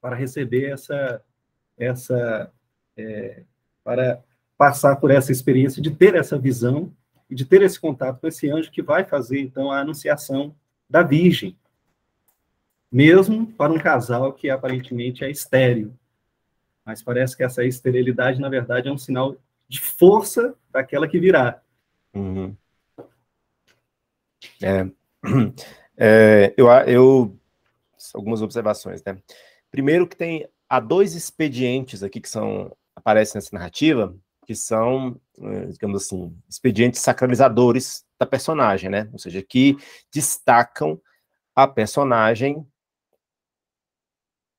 para receber essa, essa é, para passar por essa experiência de ter essa visão e de ter esse contato com esse anjo que vai fazer, então, a anunciação da Virgem. Mesmo para um casal que aparentemente é estéreo. Mas parece que essa esterilidade, na verdade, é um sinal de força daquela que virá. Uhum. É, é, eu, eu, algumas observações, né? Primeiro que tem há dois expedientes aqui que são aparece nessa narrativa, que são, eh, digamos assim, expedientes sacralizadores da personagem, né? Ou seja, que destacam a personagem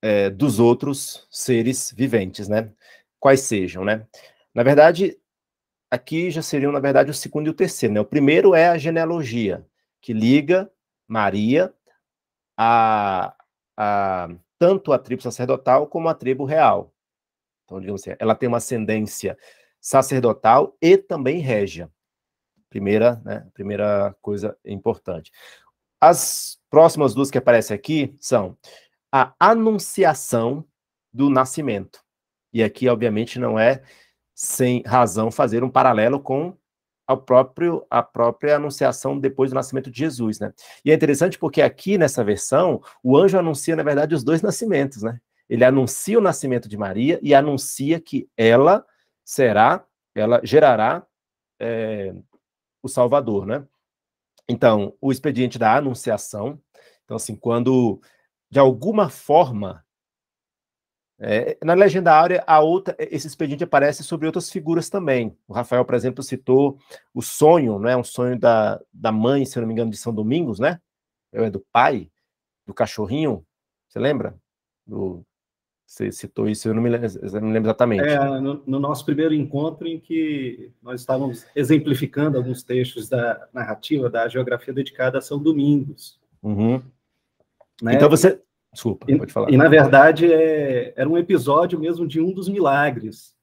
é, dos outros seres viventes, né? Quais sejam, né? Na verdade, aqui já seriam, na verdade, o segundo e o terceiro, né? O primeiro é a genealogia, que liga Maria a, a tanto a tribo sacerdotal como a tribo real, então, digamos assim, ela tem uma ascendência sacerdotal e também régia. Primeira, né, primeira coisa importante. As próximas duas que aparecem aqui são a anunciação do nascimento. E aqui, obviamente, não é sem razão fazer um paralelo com a, próprio, a própria anunciação depois do nascimento de Jesus, né? E é interessante porque aqui nessa versão, o anjo anuncia, na verdade, os dois nascimentos, né? ele anuncia o nascimento de Maria e anuncia que ela será, ela gerará é, o Salvador, né? Então, o expediente da anunciação. Então, assim, quando de alguma forma é, na legenda áurea, a outra, é, esse expediente aparece sobre outras figuras também. O Rafael, por exemplo, citou o sonho, é Um sonho da, da mãe, se eu não me engano, de São Domingos, né? É do pai, do cachorrinho, você lembra? Do, você citou isso, eu não me lembro, não lembro exatamente. É, no, no, nosso primeiro encontro, em que nós estávamos exemplificando alguns textos da narrativa da geografia dedicada a São Domingos. Uhum. Né? Então você. Desculpa, e, pode falar. E, na verdade, é, era um episódio mesmo de um dos milagres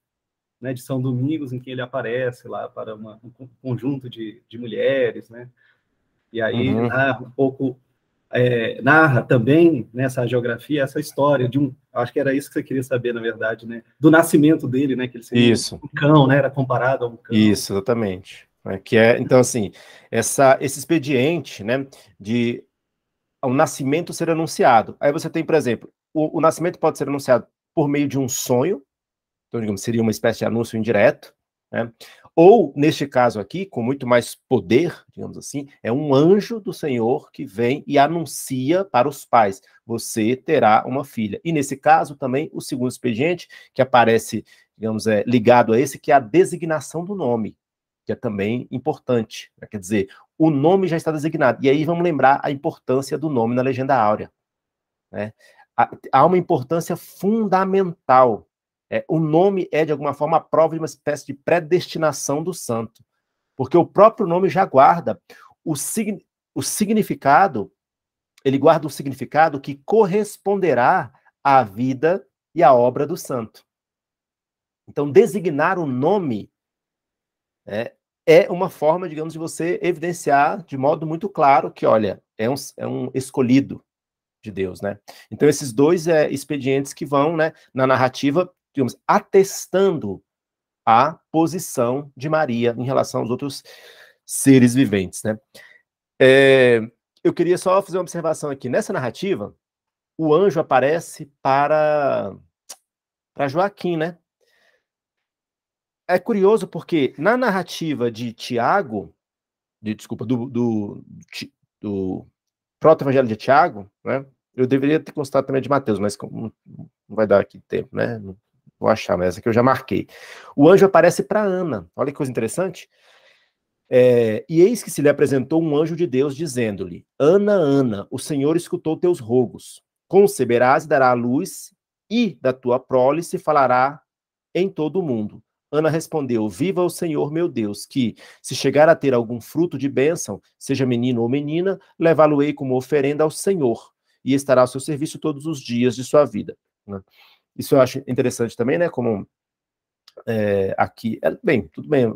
né, de São Domingos, em que ele aparece lá para uma, um conjunto de, de mulheres, né? E aí uhum. narra um pouco é, narra também nessa né, geografia essa história de um, acho que era isso que você queria saber na verdade, né? Do nascimento dele, né? Que ele seria isso. um cão, né? Era comparado a um cão. Isso, exatamente. É, que é, então assim, essa, esse expediente, né? De o nascimento ser anunciado. Aí você tem, por exemplo, o, o nascimento pode ser anunciado por meio de um sonho, então digamos seria uma espécie de anúncio indireto, né? Ou, neste caso aqui, com muito mais poder, digamos assim, é um anjo do Senhor que vem e anuncia para os pais: você terá uma filha. E nesse caso também o segundo expediente, que aparece, digamos, é, ligado a esse, que é a designação do nome, que é também importante. Né? Quer dizer, o nome já está designado. E aí vamos lembrar a importância do nome na legenda áurea. Né? Há uma importância fundamental é, o nome é, de alguma forma, a prova de uma espécie de predestinação do santo, porque o próprio nome já guarda o, sig o significado, ele guarda o significado que corresponderá à vida e à obra do santo. Então, designar o um nome é, é uma forma, digamos, de você evidenciar de modo muito claro que, olha, é um, é um escolhido de Deus, né? Então, esses dois é, expedientes que vão, né, na narrativa, digamos, atestando a posição de Maria em relação aos outros seres viventes, né? É, eu queria só fazer uma observação aqui. Nessa narrativa, o anjo aparece para, para Joaquim, né? É curioso porque na narrativa de Tiago, de, desculpa, do, do, do proto-evangelho de Tiago, né? Eu deveria ter constatado também de Mateus, mas não vai dar aqui tempo, né? Não Vou achar, mas essa que eu já marquei. O anjo aparece para Ana. Olha que coisa interessante. É, e eis que se lhe apresentou um anjo de Deus, dizendo-lhe: Ana, Ana, o Senhor escutou teus rogos. Conceberás e dará a luz, e da tua prole se falará em todo o mundo. Ana respondeu: Viva o Senhor meu Deus, que, se chegar a ter algum fruto de bênção, seja menino ou menina, levá-lo-ei como oferenda ao Senhor, e estará ao seu serviço todos os dias de sua vida. Né? Isso eu acho interessante também, né? Como é, aqui, é, bem, tudo bem,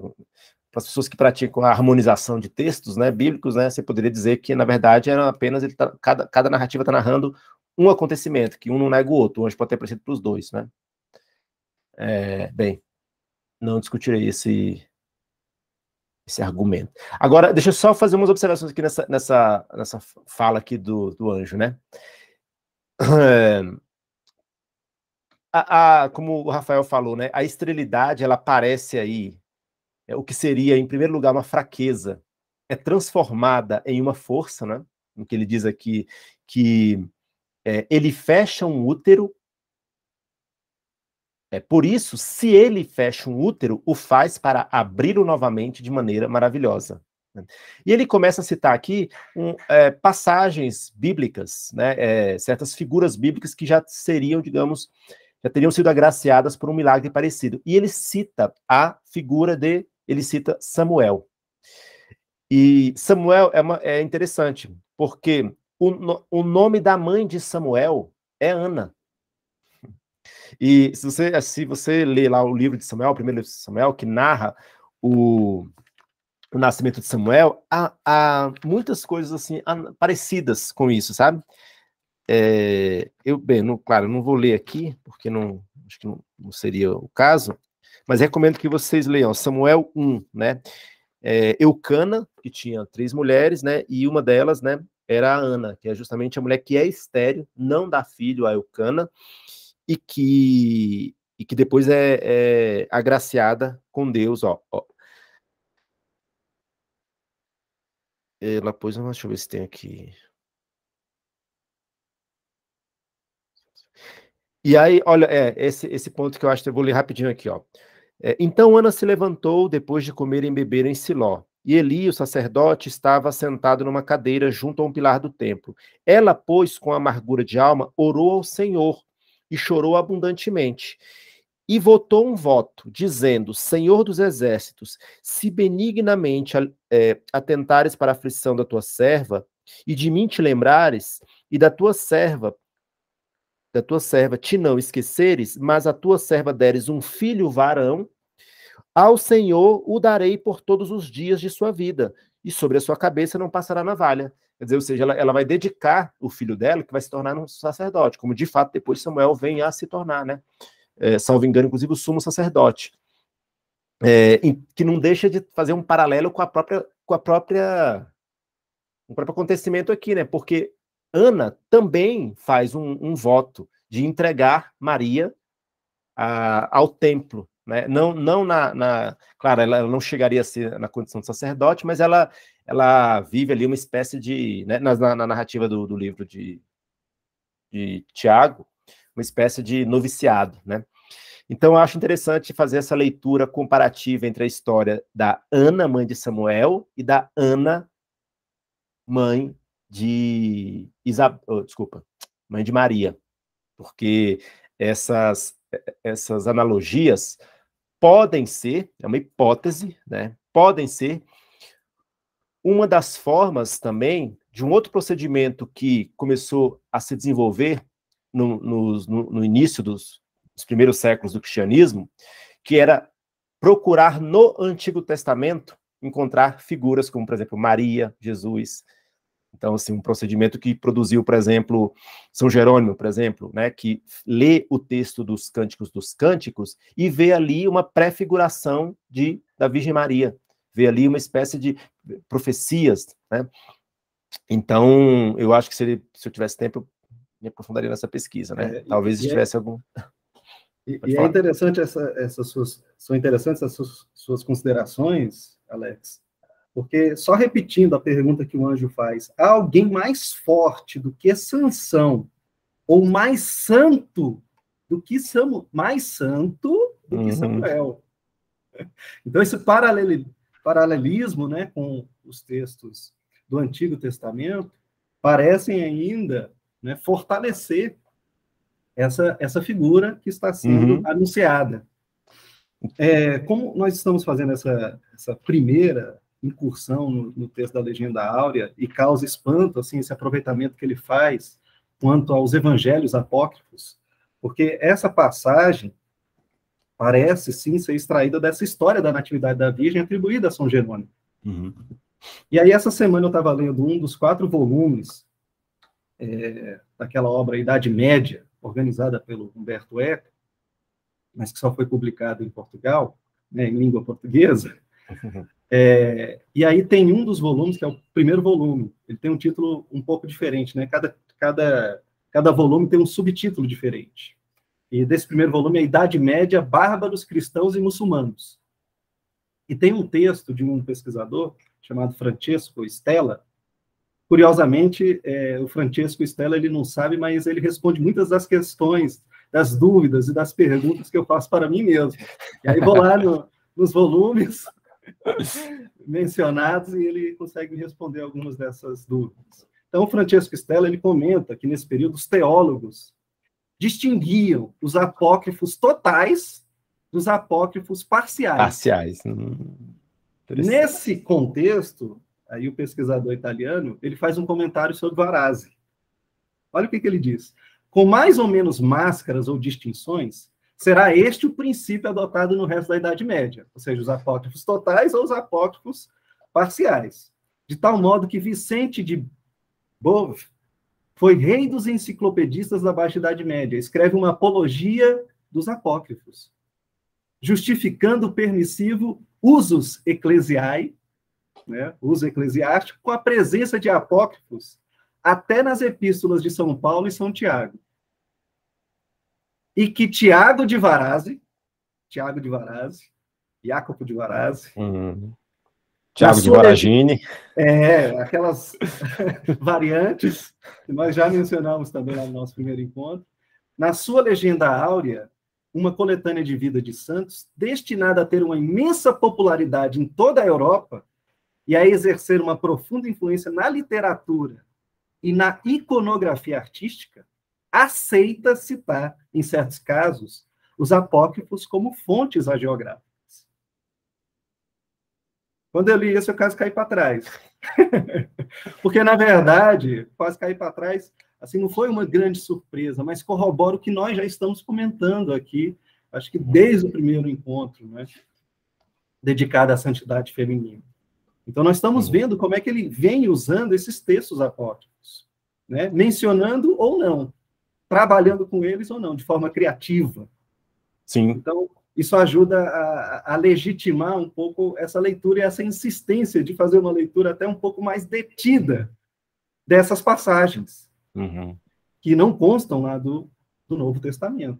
para as pessoas que praticam a harmonização de textos né, bíblicos, né, você poderia dizer que, na verdade, era apenas ele tá, cada, cada narrativa está narrando um acontecimento, que um não nega o outro, o anjo pode ter aparecido para os dois. Né? É, bem, não discutirei esse, esse argumento. Agora, deixa eu só fazer umas observações aqui nessa, nessa, nessa fala aqui do, do anjo. Né? É, a, a, como o Rafael falou, né, a esterilidade ela aparece aí, é, o que seria, em primeiro lugar, uma fraqueza, é transformada em uma força, né? No que ele diz aqui, que é, ele fecha um útero. É, por isso, se ele fecha um útero, o faz para abri-lo novamente de maneira maravilhosa. Né. E ele começa a citar aqui um, é, passagens bíblicas, né, é, certas figuras bíblicas que já seriam, digamos, já teriam sido agraciadas por um milagre parecido. E ele cita a figura de, ele cita Samuel. E Samuel é, uma, é interessante, porque o, o nome da mãe de Samuel é Ana. E se você, se você lê lá o livro de Samuel, o primeiro livro de Samuel, que narra o, o nascimento de Samuel, há, há muitas coisas assim parecidas com isso, sabe? É, eu, bem, não, claro, não vou ler aqui, porque não, acho que não, não seria o caso, mas recomendo que vocês leiam Samuel 1, né? É, Eucana, que tinha três mulheres, né? E uma delas, né, era a Ana, que é justamente a mulher que é estéreo, não dá filho a Eucana, e que, e que depois é, é agraciada com Deus, ó, ó. Ela pôs, deixa eu ver se tem aqui. E aí, olha, é, esse, esse ponto que eu acho, que eu vou ler rapidinho aqui, ó. É, então Ana se levantou depois de comer e beber em Siló. E Eli, o sacerdote, estava sentado numa cadeira junto a um pilar do templo. Ela, pois, com amargura de alma, orou ao Senhor e chorou abundantemente. E votou um voto, dizendo: Senhor dos exércitos, se benignamente é, atentares para a aflição da tua serva, e de mim te lembrares, e da tua serva da tua serva te não esqueceres, mas a tua serva deres um filho varão, ao Senhor o darei por todos os dias de sua vida, e sobre a sua cabeça não passará navalha. Quer dizer, ou seja, ela, ela vai dedicar o filho dela, que vai se tornar um sacerdote, como de fato depois Samuel vem a se tornar, né? É, salvo engano, inclusive, o sumo sacerdote. É, que não deixa de fazer um paralelo com a própria, com a própria, o próprio acontecimento aqui, né? Porque Ana também faz um, um voto de entregar Maria a, ao templo. Né? Não, não na, na, Claro, ela não chegaria a ser na condição de sacerdote, mas ela, ela vive ali uma espécie de. Né, na, na, narrativa do, do livro de, de Tiago, uma espécie de noviciado. Né? Então, eu acho interessante fazer essa leitura comparativa entre a história da Ana, mãe de Samuel, e da Ana, mãe de Isab... Oh, desculpa, mãe de Maria, porque essas, é, essas analogias podem ser, é uma hipótese, né? Podem ser uma das formas também de um outro procedimento que começou a se desenvolver no, no, no início dos, dos primeiros séculos do cristianismo, que era procurar no Antigo Testamento encontrar figuras como, por exemplo, Maria, Jesus, então, assim, um procedimento que produziu, por exemplo, São Jerônimo, por exemplo, né, que lê o texto dos Cânticos dos Cânticos e vê ali uma prefiguração de, da Virgem Maria, vê ali uma espécie de profecias, né? Então, eu acho que se, ele, se eu tivesse tempo, eu me aprofundaria nessa pesquisa, né? É, Talvez é tivesse algum... E, e é interessante essa, essas suas, são interessantes essas suas, suas considerações, Alex, porque, só repetindo a pergunta que o anjo faz, há alguém mais forte do que Sansão, ou mais santo do que Samuel, mais santo do que uhum. Samuel. Então, esse paralelismo né, com os textos do Antigo Testamento parecem ainda né, fortalecer essa, essa figura que está sendo uhum. anunciada. É, como nós estamos fazendo essa, essa primeira incursão no, no texto da Legenda Áurea e causa espanto, assim, esse aproveitamento que ele faz quanto aos evangelhos apócrifos, porque essa passagem parece, sim, ser extraída dessa história da natividade da Virgem atribuída a São Jerônimo. Uhum. E aí, essa semana eu estava lendo um dos quatro volumes é, daquela obra Idade Média, organizada pelo Humberto Eco, mas que só foi publicado em Portugal, né, em língua portuguesa. É, e aí tem um dos volumes, que é o primeiro volume, ele tem um título um pouco diferente, né? Cada, cada, cada volume tem um subtítulo diferente. E desse primeiro volume é a Idade Média, Bárbaros, Cristãos e Muçulmanos. E tem um texto de um pesquisador chamado Francesco Stella. Curiosamente, é, o Francesco Stella ele não sabe, mas ele responde muitas das questões, das dúvidas e das perguntas que eu faço para mim mesmo. E aí vou lá no, nos volumes mencionados e ele consegue responder algumas dessas dúvidas. Então, Francesco Stella ele comenta que nesse período os teólogos distinguiam os apócrifos totais dos apócrifos parciais. Parciais. Hum, nesse contexto, aí o pesquisador italiano ele faz um comentário sobre Varazzi. Olha o que, que ele diz. Com mais ou menos máscaras ou distinções, será este o princípio adotado no resto da Idade Média, ou seja, os apócrifos totais ou os apócrifos parciais. De tal modo que Vicente de Beauve foi rei dos enciclopedistas da Baixa Idade Média, escreve uma apologia dos apócrifos, justificando o permissivo usos eclesiai, né, uso eclesiástico, com a presença de apócrifos até nas epístolas de São Paulo e São Tiago e que Tiago de Varazzi, Tiago de Varazzi, Jacopo de Varazzi, uhum. Tiago de Varagine. É, aquelas variantes que nós já mencionamos também no nosso primeiro encontro. Na sua Legenda Áurea, uma coletânea de vida de santos, destinada a ter uma imensa popularidade em toda a Europa e a exercer uma profunda influência na literatura e na iconografia artística, aceita citar, tá, em certos casos, os apócrifos como fontes hagiográficas. Quando eu li isso, eu quase caí para trás. Porque, na verdade, quase caí para trás, assim, não foi uma grande surpresa, mas corrobora o que nós já estamos comentando aqui, acho que desde o primeiro encontro, né? dedicado à santidade feminina. Então, nós estamos uhum. vendo como é que ele vem usando esses textos apócrifos, né? mencionando ou não, trabalhando com eles ou não, de forma criativa. Sim. Então, isso ajuda a, a, legitimar um pouco essa leitura e essa insistência de fazer uma leitura até um pouco mais detida dessas passagens, uhum. que não constam lá do, do Novo Testamento.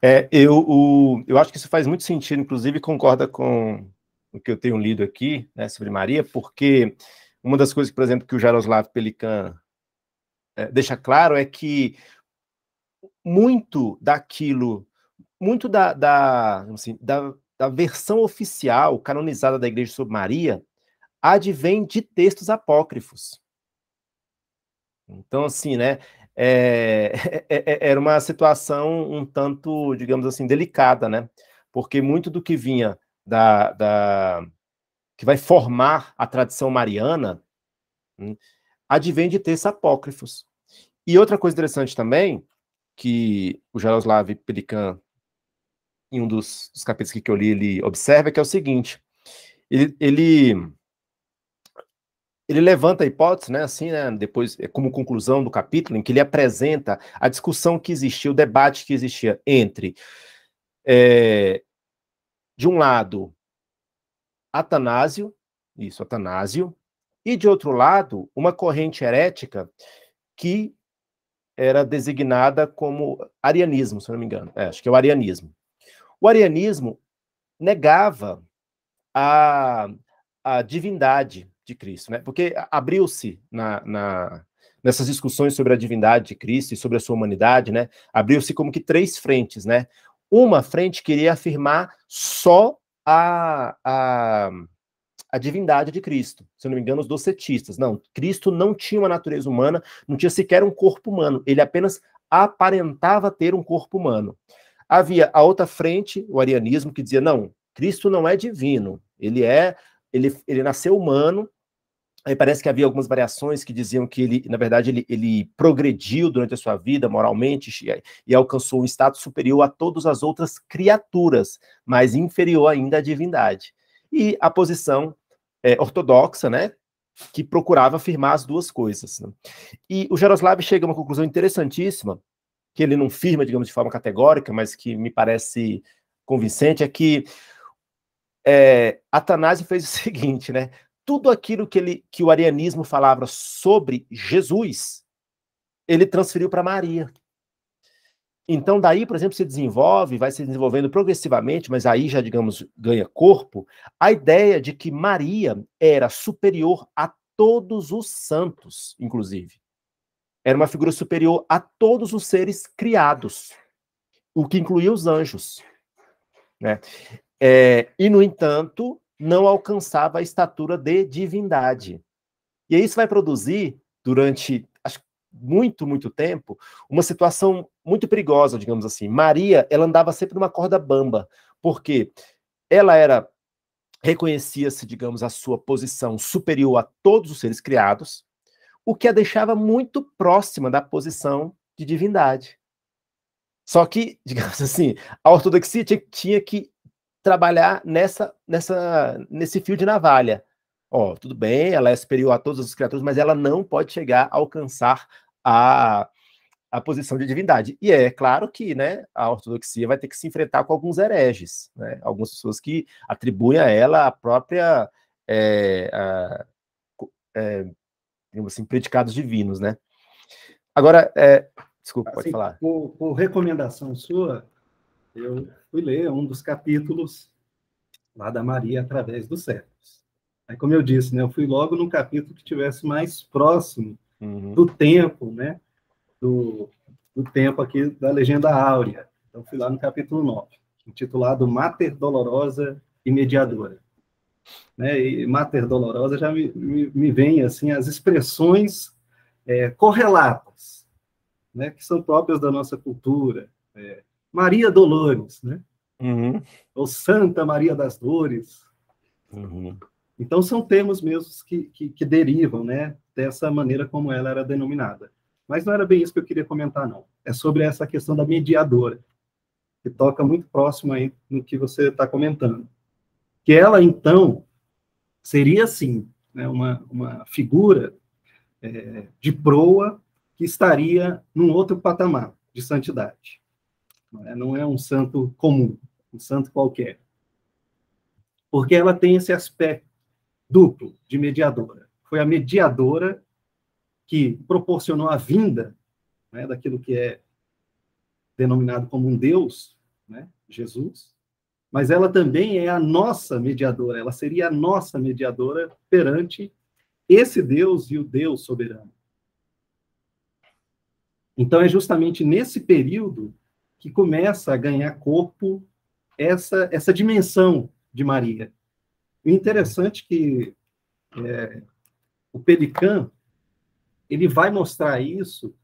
É, eu, o, eu acho que isso faz muito sentido, inclusive concorda com o que eu tenho lido aqui né, sobre Maria, porque uma das coisas, por exemplo, que o Jaroslav Pelikan eh, deixa claro é que muito daquilo, muito da, da, assim, da, da versão oficial canonizada da Igreja sobre Maria advém de textos apócrifos. Então, assim, né? É, é, é, era uma situação um tanto, digamos assim, delicada, né? Porque muito do que vinha da, da que vai formar a tradição mariana hum, advém de textos apócrifos. E outra coisa interessante também, que o Jaroslav Pelikan, em um dos, dos capítulos que eu li, ele observa, é que é o seguinte, ele, ele, ele levanta a hipótese, né, assim, né, depois, é como conclusão do capítulo, em que ele apresenta a discussão que existia, o debate que existia entre, é, de um lado, Atanásio, isso, Atanásio, e, de outro lado, uma corrente herética que era designada como arianismo, se não me engano. É, acho que é o arianismo. O arianismo negava a, a divindade de Cristo, né? porque abriu-se na, na, nessas discussões sobre a divindade de Cristo e sobre a sua humanidade, né? abriu-se como que três frentes. Né? Uma frente queria afirmar só a, a a divindade de Cristo, se não me engano, os docetistas. Não, Cristo não tinha uma natureza humana, não tinha sequer um corpo humano, ele apenas aparentava ter um corpo humano. Havia a outra frente, o arianismo, que dizia: não, Cristo não é divino, ele é, ele, ele nasceu humano. Aí parece que havia algumas variações que diziam que ele, na verdade, ele, ele progrediu durante a sua vida moralmente e, e alcançou um status superior a todas as outras criaturas, mas inferior ainda à divindade. E a posição é, ortodoxa, né? Que procurava afirmar as duas coisas. Né? E o Jaroslav chega a uma conclusão interessantíssima, que ele não firma, digamos, de forma categórica, mas que me parece convincente, é que é, Atanásio fez o seguinte, né? Tudo aquilo que, ele, que o arianismo falava sobre Jesus, ele transferiu para Maria. Então, daí, por exemplo, se desenvolve, vai se desenvolvendo progressivamente, mas aí já, digamos, ganha corpo, a ideia de que Maria era superior a todos os santos, inclusive. Era uma figura superior a todos os seres criados, o que incluía os anjos. Né? É, e, no entanto, não alcançava a estatura de divindade. E isso vai produzir, durante muito, muito tempo, uma situação muito perigosa, digamos assim. Maria, ela andava sempre numa corda bamba, porque ela era reconhecia-se, digamos, a sua posição superior a todos os seres criados, o que a deixava muito próxima da posição de divindade. Só que, digamos assim, a ortodoxia tinha, tinha que trabalhar nessa, nessa, nesse fio de navalha. Ó, tudo bem, ela é superior a todas as criaturas, mas ela não pode chegar a alcançar a a posição de divindade. E é claro que né, a ortodoxia vai ter que se enfrentar com alguns hereges, né, algumas pessoas que atribuem a ela a própria. É, a, é, assim, predicados divinos, né? Agora, é, desculpa, assim, pode falar. Por, por, recomendação sua, eu fui ler um dos capítulos lá da Maria através dos séculos. Aí, como eu disse, né, eu fui logo no capítulo que tivesse mais próximo uhum. do tempo, né? do, do tempo aqui da Legenda Áurea. Então, fui lá no capítulo 9, intitulado Mater Dolorosa e Mediadora. Né? E Mater Dolorosa já me, me, me vem, assim, as expressões é, correlatas, né? que são próprias da nossa cultura. É, Maria Dolores, né? Uhum. Ou Santa Maria das Dores. Uhum. Então, são termos mesmo que, que, que derivam né, dessa maneira como ela era denominada. Mas não era bem isso que eu queria comentar, não. É sobre essa questão da mediadora, que toca muito próximo aí no que você está comentando. Que ela, então, seria, sim, né, uma, uma figura é, de proa que estaria num outro patamar de santidade. Não é, é um santo comum, um santo qualquer. Porque ela tem esse aspecto duplo de mediadora. Foi a mediadora que proporcionou a vinda né, daquilo que é denominado como um Deus, né, Jesus, mas ela também é a nossa mediadora, ela seria a nossa mediadora perante esse Deus e o Deus soberano. Então é justamente nesse período que começa a ganhar corpo essa essa dimensão de Maria. O interessante é que é, o Pelican ele vai mostrar isso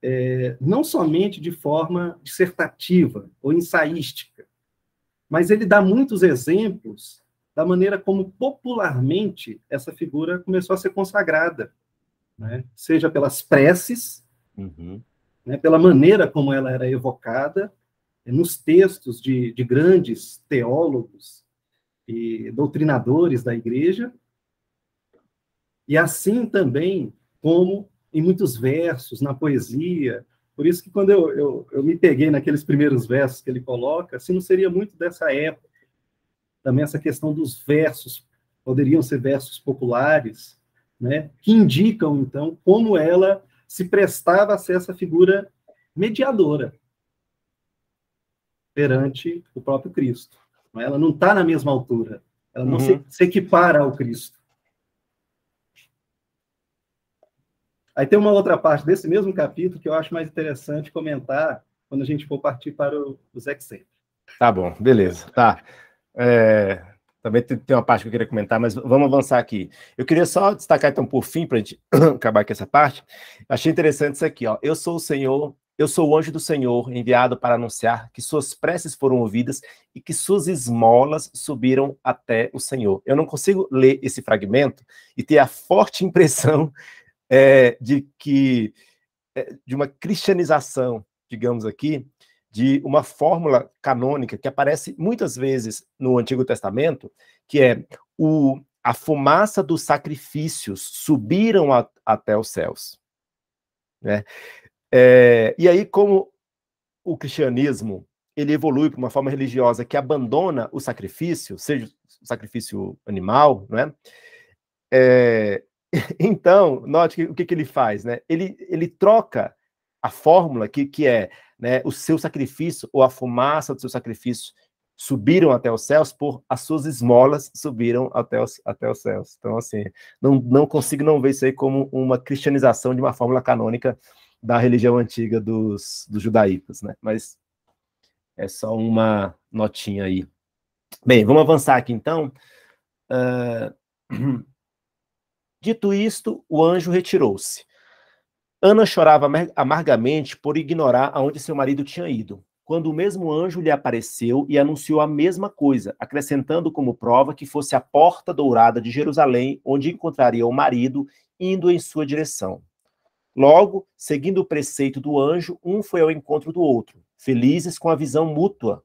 é, não somente de forma dissertativa ou ensaística, mas ele dá muitos exemplos da maneira como popularmente essa figura começou a ser consagrada, né? seja pelas preces, uhum. né, pela maneira como ela era evocada, é, nos textos de, de grandes teólogos e doutrinadores da igreja, e assim também como em muitos versos, na poesia. Por isso que quando eu, eu, eu me peguei naqueles primeiros versos que ele coloca, se assim, não seria muito dessa época, também essa questão dos versos, poderiam ser versos populares, né, que indicam, então, como ela se prestava a ser essa figura mediadora perante o próprio Cristo. Ela não está na mesma altura, ela não uhum. se, se equipara ao Cristo. Aí tem uma outra parte desse mesmo capítulo que eu acho mais interessante comentar quando a gente for partir para o, os Excel. Tá bom, beleza. Tá. É, também tem uma parte que eu queria comentar, mas vamos avançar aqui. Eu queria só destacar, então, por fim, para a gente acabar com essa parte. Achei interessante isso aqui, ó. Eu sou o Senhor, eu sou o anjo do Senhor, enviado para anunciar que suas preces foram ouvidas e que suas esmolas subiram até o Senhor. Eu não consigo ler esse fragmento e ter a forte impressão é, de que é, de uma cristianização, digamos aqui, de uma fórmula canônica que aparece muitas vezes no Antigo Testamento, que é o, a fumaça dos sacrifícios subiram a, até os céus. Né? É, e aí, como o cristianismo ele evolui para uma forma religiosa que abandona o sacrifício, seja o sacrifício animal, né? É, Então, note que, o que, que, ele faz, né? Ele, ele troca a fórmula que, que é né, o seu sacrifício ou a fumaça do seu sacrifício subiram até os céus por as suas esmolas subiram até os, até os céus. Então, assim, não, não consigo não ver isso aí como uma cristianização de uma fórmula canônica da religião antiga dos, dos judaítas, né? Mas é só uma notinha aí. Bem, vamos avançar aqui então. Uh... Dito isto, o anjo retirou-se. Ana chorava amargamente por ignorar aonde seu marido tinha ido, quando o mesmo anjo lhe apareceu e anunciou a mesma coisa, acrescentando como prova que fosse a porta dourada de Jerusalém, onde encontraria o marido indo em sua direção. Logo, seguindo o preceito do anjo, um foi ao encontro do outro, felizes com a visão mútua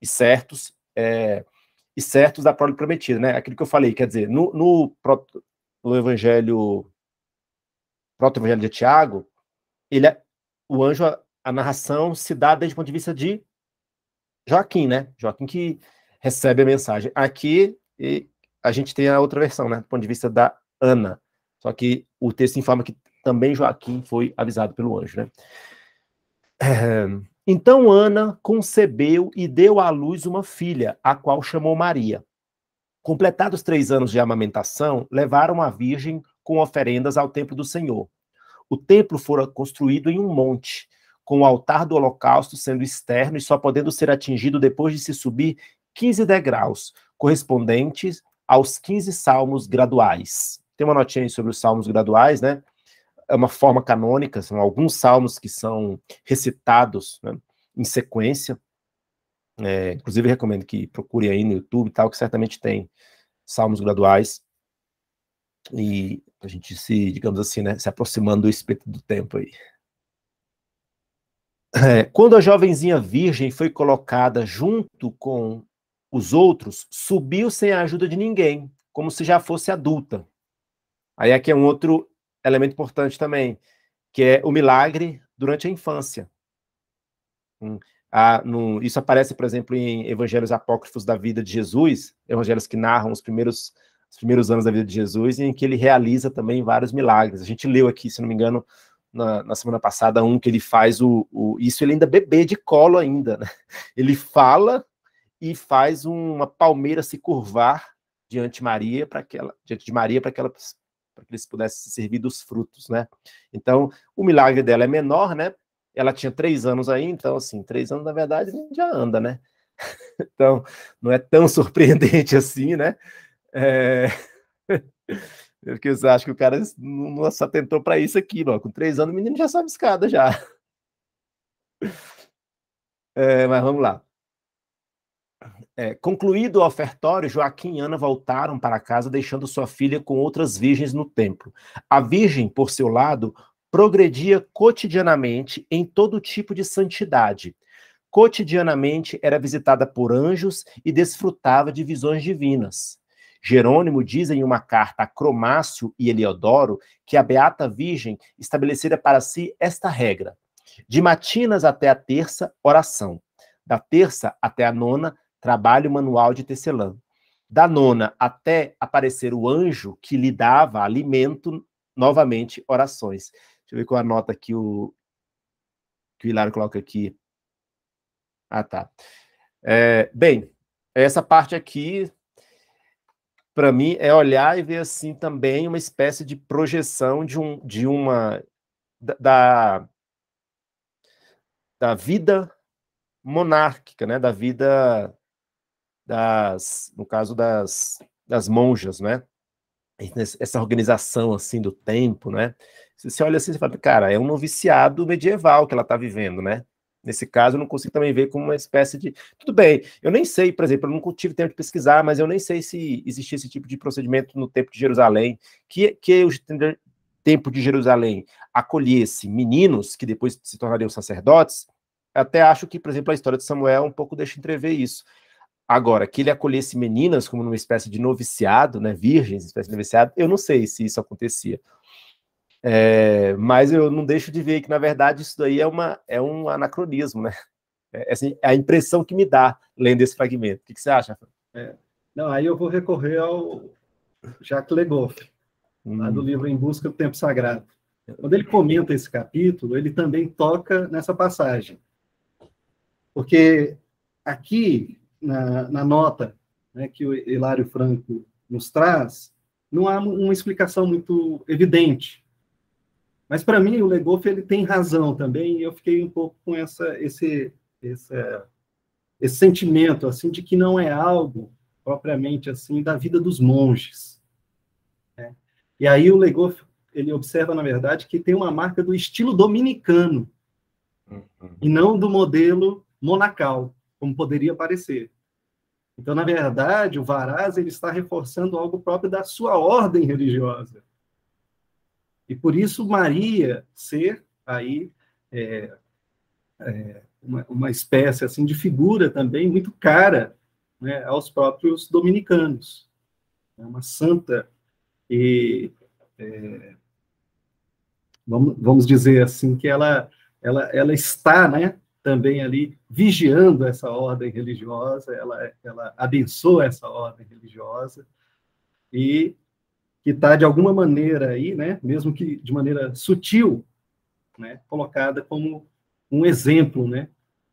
e certos é, e certos da prole prometida, né? Aquilo que eu falei, quer dizer, no, no, no Evangelho, próprio Evangelho de Tiago, ele é, o anjo, a, a, narração se dá desde o ponto de vista de Joaquim, né? Joaquim que recebe a mensagem. Aqui a gente tem a outra versão, né? Do ponto de vista da Ana. Só que o texto informa que também Joaquim foi avisado pelo anjo, né? então Ana concebeu e deu à luz uma filha, a qual chamou Maria. Completados três anos de amamentação, levaram a Virgem com oferendas ao templo do Senhor. O templo fora construído em um monte, com o altar do holocausto sendo externo e só podendo ser atingido depois de se subir 15 degraus, correspondentes aos 15 salmos graduais. Tem uma notinha aí sobre os salmos graduais, né? É uma forma canônica, são alguns salmos que são recitados né, em sequência. É, inclusive, recomendo que procure aí no YouTube e tal, que certamente tem salmos graduais. E a gente se, digamos assim, né, se aproximando do espeto do tempo aí. É, quando a jovenzinha virgem foi colocada junto com os outros, subiu sem a ajuda de ninguém, como se já fosse adulta. Aí aqui é um outro elemento importante também, que é o milagre durante a infância. Hum. Ah, no, isso aparece, por exemplo, em evangelhos apócrifos da vida de Jesus, evangelhos que narram os primeiros, os primeiros anos da vida de Jesus, e em que ele realiza também vários milagres. A gente leu aqui, se não me engano, na, na semana passada, um que ele faz o, o, Isso ele ainda bebê de colo ainda, né? Ele fala e faz uma palmeira se curvar diante Maria para que ela, diante de Maria para que ela para que eles pudessem servir dos frutos, né? Então, o milagre dela é menor, né? Ela tinha três anos aí, então, assim, três anos, na verdade, já anda, né? então, não é tão surpreendente assim, né? É... Porque eu acho que o cara não se atentou para isso aqui, mano. Com três anos, o menino já sabe escada já. É, mas vamos lá. É, concluído o ofertório, Joaquim e Ana voltaram para casa, deixando sua filha com outras virgens no templo. A virgem, por seu lado, progredia cotidianamente em todo tipo de santidade. Cotidianamente era visitada por anjos e desfrutava de visões divinas. Jerônimo diz em uma carta a Cromácio e Eliodoro que a Beata Virgem estabelecera para si esta regra: de matinas até a terça, oração. Da terça até a nona, trabalho manual de tecelã. Da nona até aparecer o anjo que lhe dava alimento, novamente orações. Deixa eu ver qual a nota o, que o Hilário coloca aqui. Ah, tá. É, bem, essa parte aqui, para mim, é olhar e ver assim também uma espécie de projeção de, um, de uma. Da, da vida monárquica, né? da vida das, no caso das, das monjas, né? Essa organização assim do tempo, né? Você olha assim e fala, cara, é um noviciado medieval que ela está vivendo, né? Nesse caso, eu não consigo também ver como uma espécie de. Tudo bem, eu nem sei, por exemplo, eu nunca tive tempo de pesquisar, mas eu nem sei se existia esse tipo de procedimento no tempo de Jerusalém, que, que o tempo de Jerusalém acolhesse meninos que depois se tornariam sacerdotes. Até acho que, por exemplo, a história de Samuel um pouco deixa entrever isso. Agora, que ele acolhesse meninas como numa espécie de noviciado, né, virgens, espécie de noviciado, eu não sei se isso acontecia. É, mas eu não deixo de ver que, na verdade, isso daí é, uma, é um anacronismo, né? É, é assim, é a impressão que me dá lendo esse fragmento. O que, que você acha? É, não, aí eu vou recorrer ao Jacques Legoff, hum. lá do hum. livro Em Busca do Tempo Sagrado. Quando ele comenta esse capítulo, ele também toca nessa passagem. Porque aqui, na, na nota né, que o Hilário Franco nos traz, não há uma explicação muito evidente mas para mim o Legoff ele tem razão também. E eu fiquei um pouco com essa esse esse sentimento assim de que não é algo propriamente assim da vida dos monges. Né? E aí o Legoff ele observa na verdade que tem uma marca do estilo dominicano uhum. e não do modelo monacal, como poderia parecer. Então, na verdade, o Varaz ele está reforçando algo próprio da sua ordem religiosa. E por isso Maria ser aí é, é, uma, uma, espécie assim de figura também muito cara né, aos próprios dominicanos. É uma santa e é, vamos, vamos dizer assim que ela ela, ela está né, também ali vigiando essa ordem religiosa, ela, ela abençoa essa ordem religiosa e que está, de alguma maneira, aí, né, mesmo que de maneira sutil, né, colocada como um exemplo né,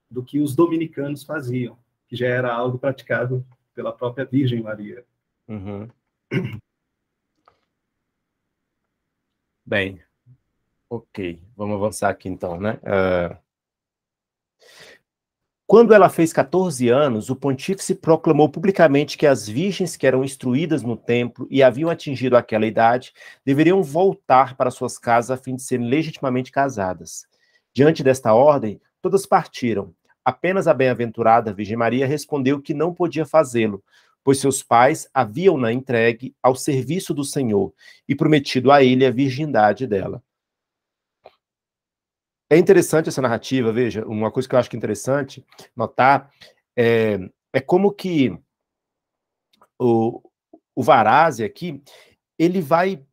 do que os dominicanos faziam, que já era algo praticado pela própria Virgem Maria. Uhum. Bem, ok, vamos avançar aqui então, né? Uh... Quando ela fez 14 anos, o pontífice proclamou publicamente que as virgens que eram instruídas no templo e haviam atingido aquela idade deveriam voltar para suas casas a fim de serem legitimamente casadas. Diante desta ordem, todas partiram. Apenas a bem-aventurada Virgem Maria respondeu que não podia fazê-lo, pois seus pais haviam-na entregue ao serviço do Senhor e prometido a ele a virgindade dela é interessante essa narrativa, veja, uma coisa que eu acho que é interessante notar é, é como que o, o Varazzi aqui, ele vai,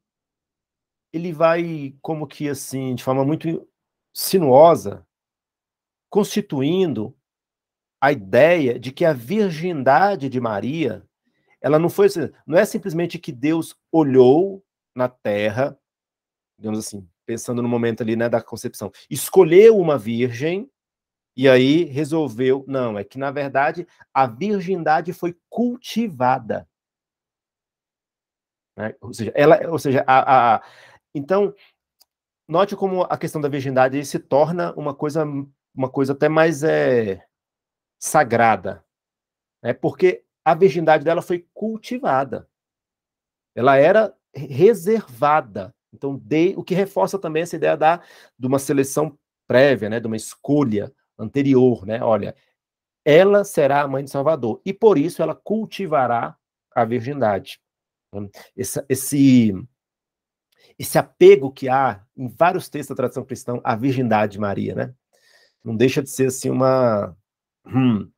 ele vai como que assim, de forma muito sinuosa, constituindo a ideia de que a virgindade de Maria, ela não foi, não é simplesmente que Deus olhou na terra, digamos assim, pensando no momento ali, né, da concepção, escolheu uma virgem e aí resolveu, não, é que na verdade a virgindade foi cultivada. Né? Ou seja, ela, ou seja, a, a, então note como a questão da virgindade se torna uma coisa, uma coisa até mais é, sagrada, né? Porque a virgindade dela foi cultivada. Ela era reservada então, dei, o que reforça também essa ideia da, de uma seleção prévia, né, de uma escolha anterior, né? Olha, ela será a mãe de Salvador e por isso ela cultivará a virgindade. Esse, esse, esse apego que há em vários textos da tradição cristã à virgindade de Maria, né? Não deixa de ser assim uma hum,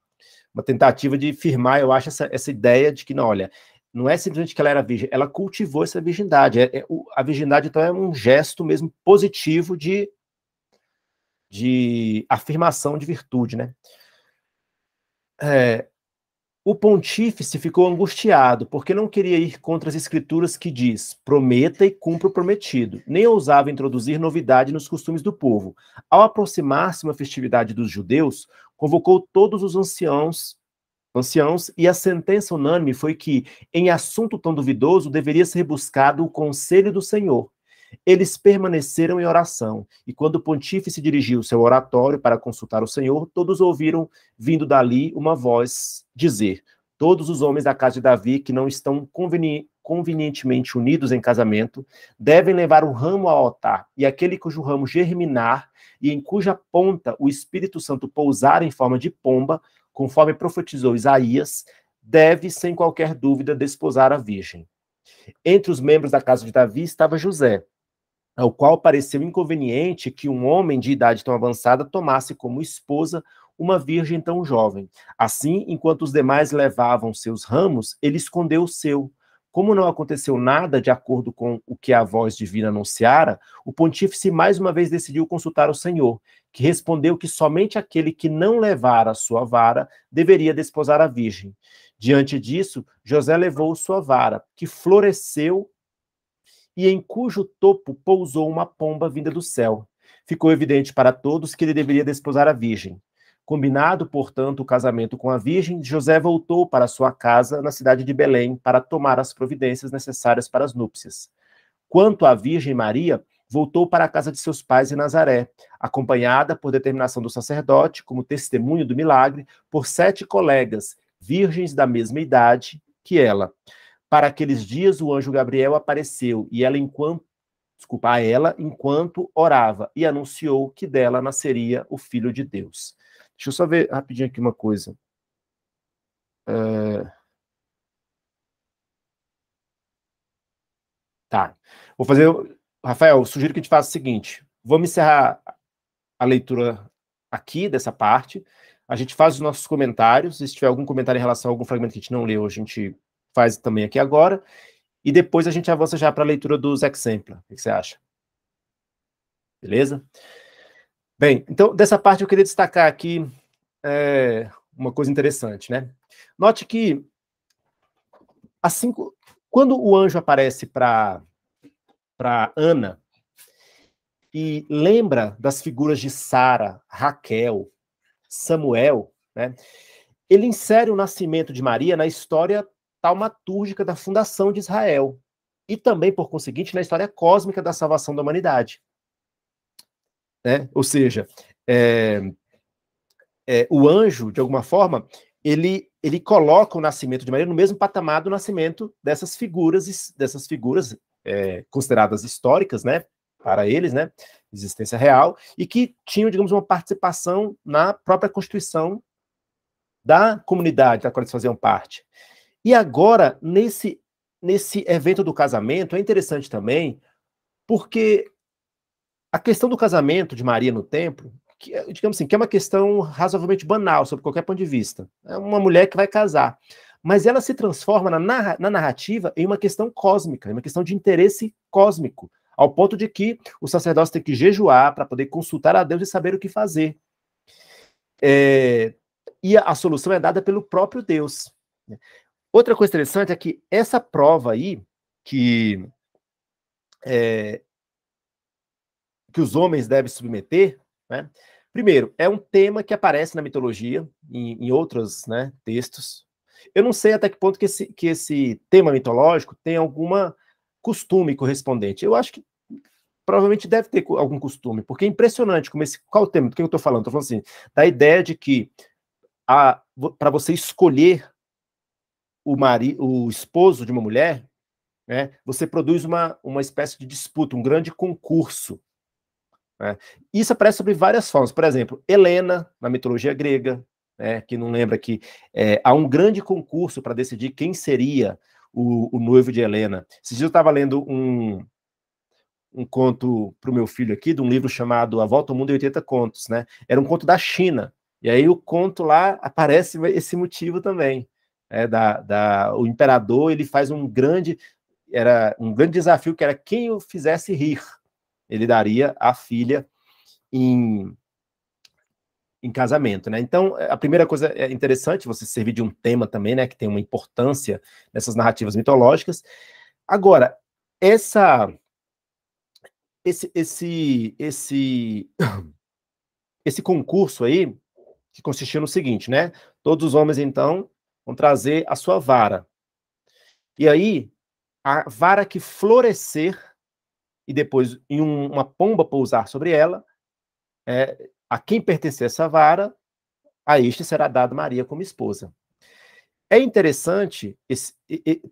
uma tentativa de firmar, eu acho, essa, essa ideia de que, não, olha, não é simplesmente que ela era virgem, ela cultivou essa virgindade. É, é, a virgindade, então, é um gesto mesmo positivo de, de afirmação de virtude, né? É, o pontífice ficou angustiado, porque não queria ir contra as escrituras que diz: prometa e cumpra o prometido. Nem ousava introduzir novidade nos costumes do povo. Ao aproximar-se uma festividade dos judeus, convocou todos os anciãos anciãos, e a sentença unânime foi que, em assunto tão duvidoso, deveria ser buscado o conselho do Senhor. Eles permaneceram em oração, e quando o pontífice dirigiu seu oratório para consultar o Senhor, todos ouviram, vindo dali, uma voz dizer: Todos os homens da casa de Davi que não estão conveni convenientemente unidos em casamento devem levar o um ramo ao altar, e aquele cujo ramo germinar e em cuja ponta o Espírito Santo pousar em forma de pomba conforme profetizou Isaías, deve, sem qualquer dúvida, desposar a virgem. Entre os membros da casa de Davi estava José, ao qual pareceu inconveniente que um homem de idade tão avançada tomasse como esposa uma virgem tão jovem. Assim, enquanto os demais levavam seus ramos, ele escondeu o seu. Como não aconteceu nada de acordo com o que a voz divina anunciara, o pontífice mais uma vez decidiu consultar o Senhor, que respondeu que somente aquele que não levara a sua vara deveria desposar a virgem. Diante disso, José levou sua vara, que floresceu e em cujo topo pousou uma pomba vinda do céu. Ficou evidente para todos que ele deveria desposar a virgem. Combinado, portanto, o casamento com a virgem, José voltou para sua casa na cidade de Belém para tomar as providências necessárias para as núpcias. Quanto à Virgem Maria, voltou para a casa de seus pais em Nazaré, acompanhada por determinação do sacerdote, como testemunho do milagre, por sete colegas, virgens da mesma idade que ela. Para aqueles dias, o anjo Gabriel apareceu e ela, enquanto desculpa, a ela enquanto orava e anunciou que dela nasceria o Filho de Deus. Deixa eu só ver rapidinho aqui uma coisa. É... Tá. Vou fazer Rafael, sugiro que a gente faça o seguinte: vamos encerrar a leitura aqui dessa parte. A gente faz os nossos comentários. Se tiver algum comentário em relação a algum fragmento que a gente não leu, a gente faz também aqui agora. E depois a gente avança já para a leitura dos exemplos. O que você acha? Beleza? Bem, então, dessa parte eu queria destacar aqui é, uma coisa interessante, né? Note que, assim, quando o anjo aparece para para Ana e lembra das figuras de Sara, Raquel, Samuel, né? Ele insere o nascimento de Maria na história taumatúrgica da fundação de Israel e também, por conseguinte, na história cósmica da salvação da humanidade. Né? Ou seja, é, é, o anjo, de alguma forma, ele, ele coloca o nascimento de Maria no mesmo patamar do nascimento dessas figuras, dessas figuras é, consideradas históricas, né, para eles, né, existência real, e que tinham, digamos, uma participação na própria Constituição da comunidade da qual eles faziam parte. E agora, nesse, nesse evento do casamento, é interessante também, porque a questão do casamento de Maria no templo, que, é, digamos assim, que é uma questão razoavelmente banal, sob qualquer ponto de vista. É uma mulher que vai casar mas ela se transforma na, narra na narrativa em uma questão cósmica, em uma questão de interesse cósmico, ao ponto de que o sacerdote tem que jejuar para poder consultar a Deus e saber o que fazer. É, e a, a solução é dada pelo próprio Deus. Né? Outra coisa interessante é que essa prova aí, que, é, que os homens devem submeter, né? primeiro, é um tema que aparece na mitologia, em, em outros né, textos, eu não sei até que ponto que esse, que esse tema mitológico tem alguma costume correspondente. Eu acho que provavelmente deve ter algum costume, porque é impressionante como esse. Qual o tema? Do que eu estou falando? Estou falando assim, da ideia de que para você escolher o, mari, o esposo de uma mulher, né, você produz uma, uma espécie de disputa, um grande concurso. Né? Isso aparece sobre várias formas. Por exemplo, Helena, na mitologia grega, né, que não lembra que é, há um grande concurso para decidir quem seria o, o, noivo de Helena. Esse dia eu estava lendo um, um conto para o meu filho aqui, de um livro chamado A Volta ao Mundo em 80 Contos, né? Era um conto da China. E aí o conto lá aparece esse motivo também. É, da, da, o imperador ele faz um grande era um grande desafio que era quem o fizesse rir ele daria a filha em em casamento, né? Então, é, a primeira coisa é interessante você servir de um tema também, né, que tem uma importância nessas narrativas mitológicas. Agora, essa esse esse esse esse concurso aí que consistia no seguinte, né? Todos os homens então vão trazer a sua vara. E aí a vara que florescer e depois em um, uma pomba pousar sobre ela, é, a quem pertencer essa vara, a este será dado Maria como esposa. É interessante, esse,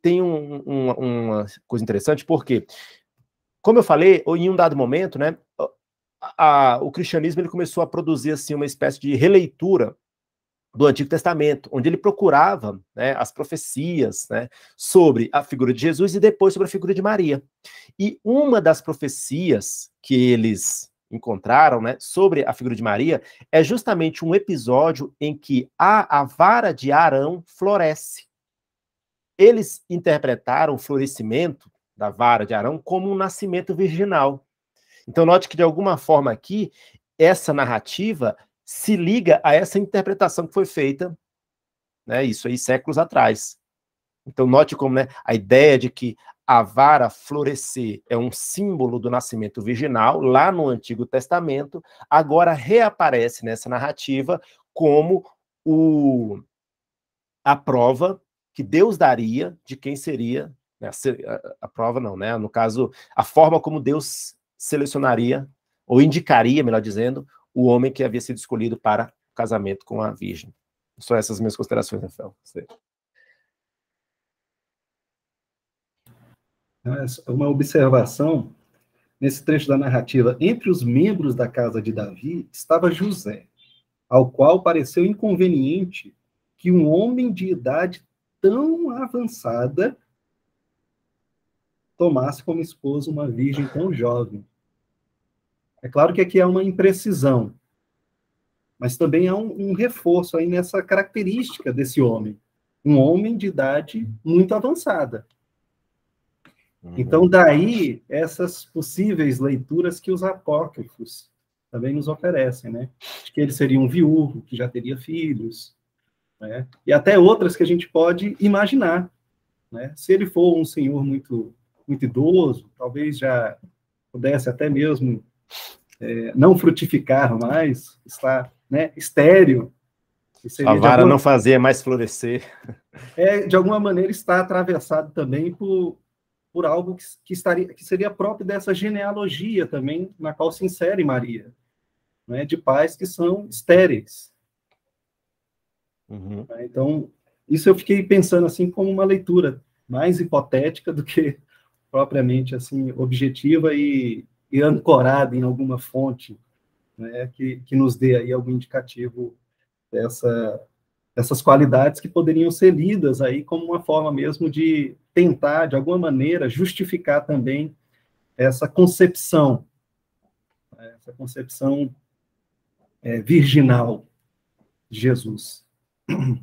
tem um, um, uma coisa interessante, porque, como eu falei, em um dado momento, né, a, a, o cristianismo ele começou a produzir assim uma espécie de releitura do Antigo Testamento, onde ele procurava né, as profecias né, sobre a figura de Jesus e depois sobre a figura de Maria. E uma das profecias que eles encontraram, né, sobre a figura de Maria, é justamente um episódio em que a, a vara de Arão floresce. Eles interpretaram o florescimento da vara de Arão como um nascimento virginal. Então, note que, de alguma forma, aqui, essa narrativa se liga a essa interpretação que foi feita, né, isso aí, séculos atrás. Então, note como né, a ideia de que a vara florescer é um símbolo do nascimento virginal lá no Antigo Testamento, agora reaparece nessa narrativa como o, a prova que Deus daria de quem seria né, a, a, prova não, né? No caso, a forma como Deus selecionaria ou indicaria, melhor dizendo, o homem que havia sido escolhido para casamento com a virgem. Só essas minhas considerações, Rafael. Você... Então, é uma observação nesse trecho da narrativa. Entre os membros da casa de Davi estava José, ao qual pareceu inconveniente que um homem de idade tão avançada tomasse como esposa uma virgem tão jovem. É claro que aqui há uma imprecisão, mas também há um, um reforço aí nessa característica desse homem, um homem de idade muito avançada. Uhum. Então, daí essas possíveis leituras que os apócrifos também nos oferecem, né? De que ele seria um viúvo, que já teria filhos, né? E até outras que a gente pode imaginar, né? Se ele for um senhor muito muito idoso, talvez já pudesse até mesmo é, não frutificar mais, estar né, estéreo. a vara alguma... não fazia mais florescer. É, de alguma maneira está atravessado também por, por algo que, que, estaria, que seria próprio dessa genealogia também, na qual se insere Maria, né, de pais que são estéreis. Uhum. Né, então, isso eu fiquei pensando assim como uma leitura mais hipotética do que propriamente assim objetiva e, e ancorada em alguma fonte né, que, que nos dê aí algum indicativo dessa, dessas qualidades que poderiam ser lidas aí como uma forma mesmo de tentar, de alguma maneira, justificar também essa concepção, né, essa concepção é, virginal de Jesus. Uhum.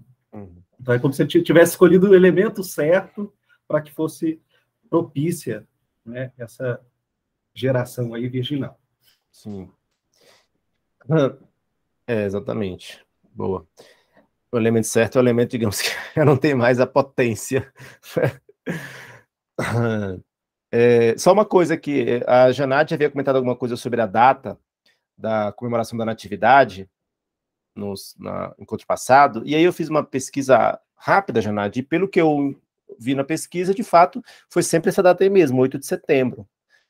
Então, é como se ele tivesse escolhido o elemento certo para que fosse propícia né, essa geração aí virginal. Sim. É, exatamente. Boa. O elemento certo é o elemento, digamos, que não tem mais a potência né, É, só uma coisa que é, a Janade havia comentado alguma coisa sobre a data da comemoração da Natividade no na, encontro passado, e aí eu fiz uma pesquisa rápida, Janade, e pelo que eu vi na pesquisa, de fato, foi sempre essa data aí mesmo, 8 de setembro.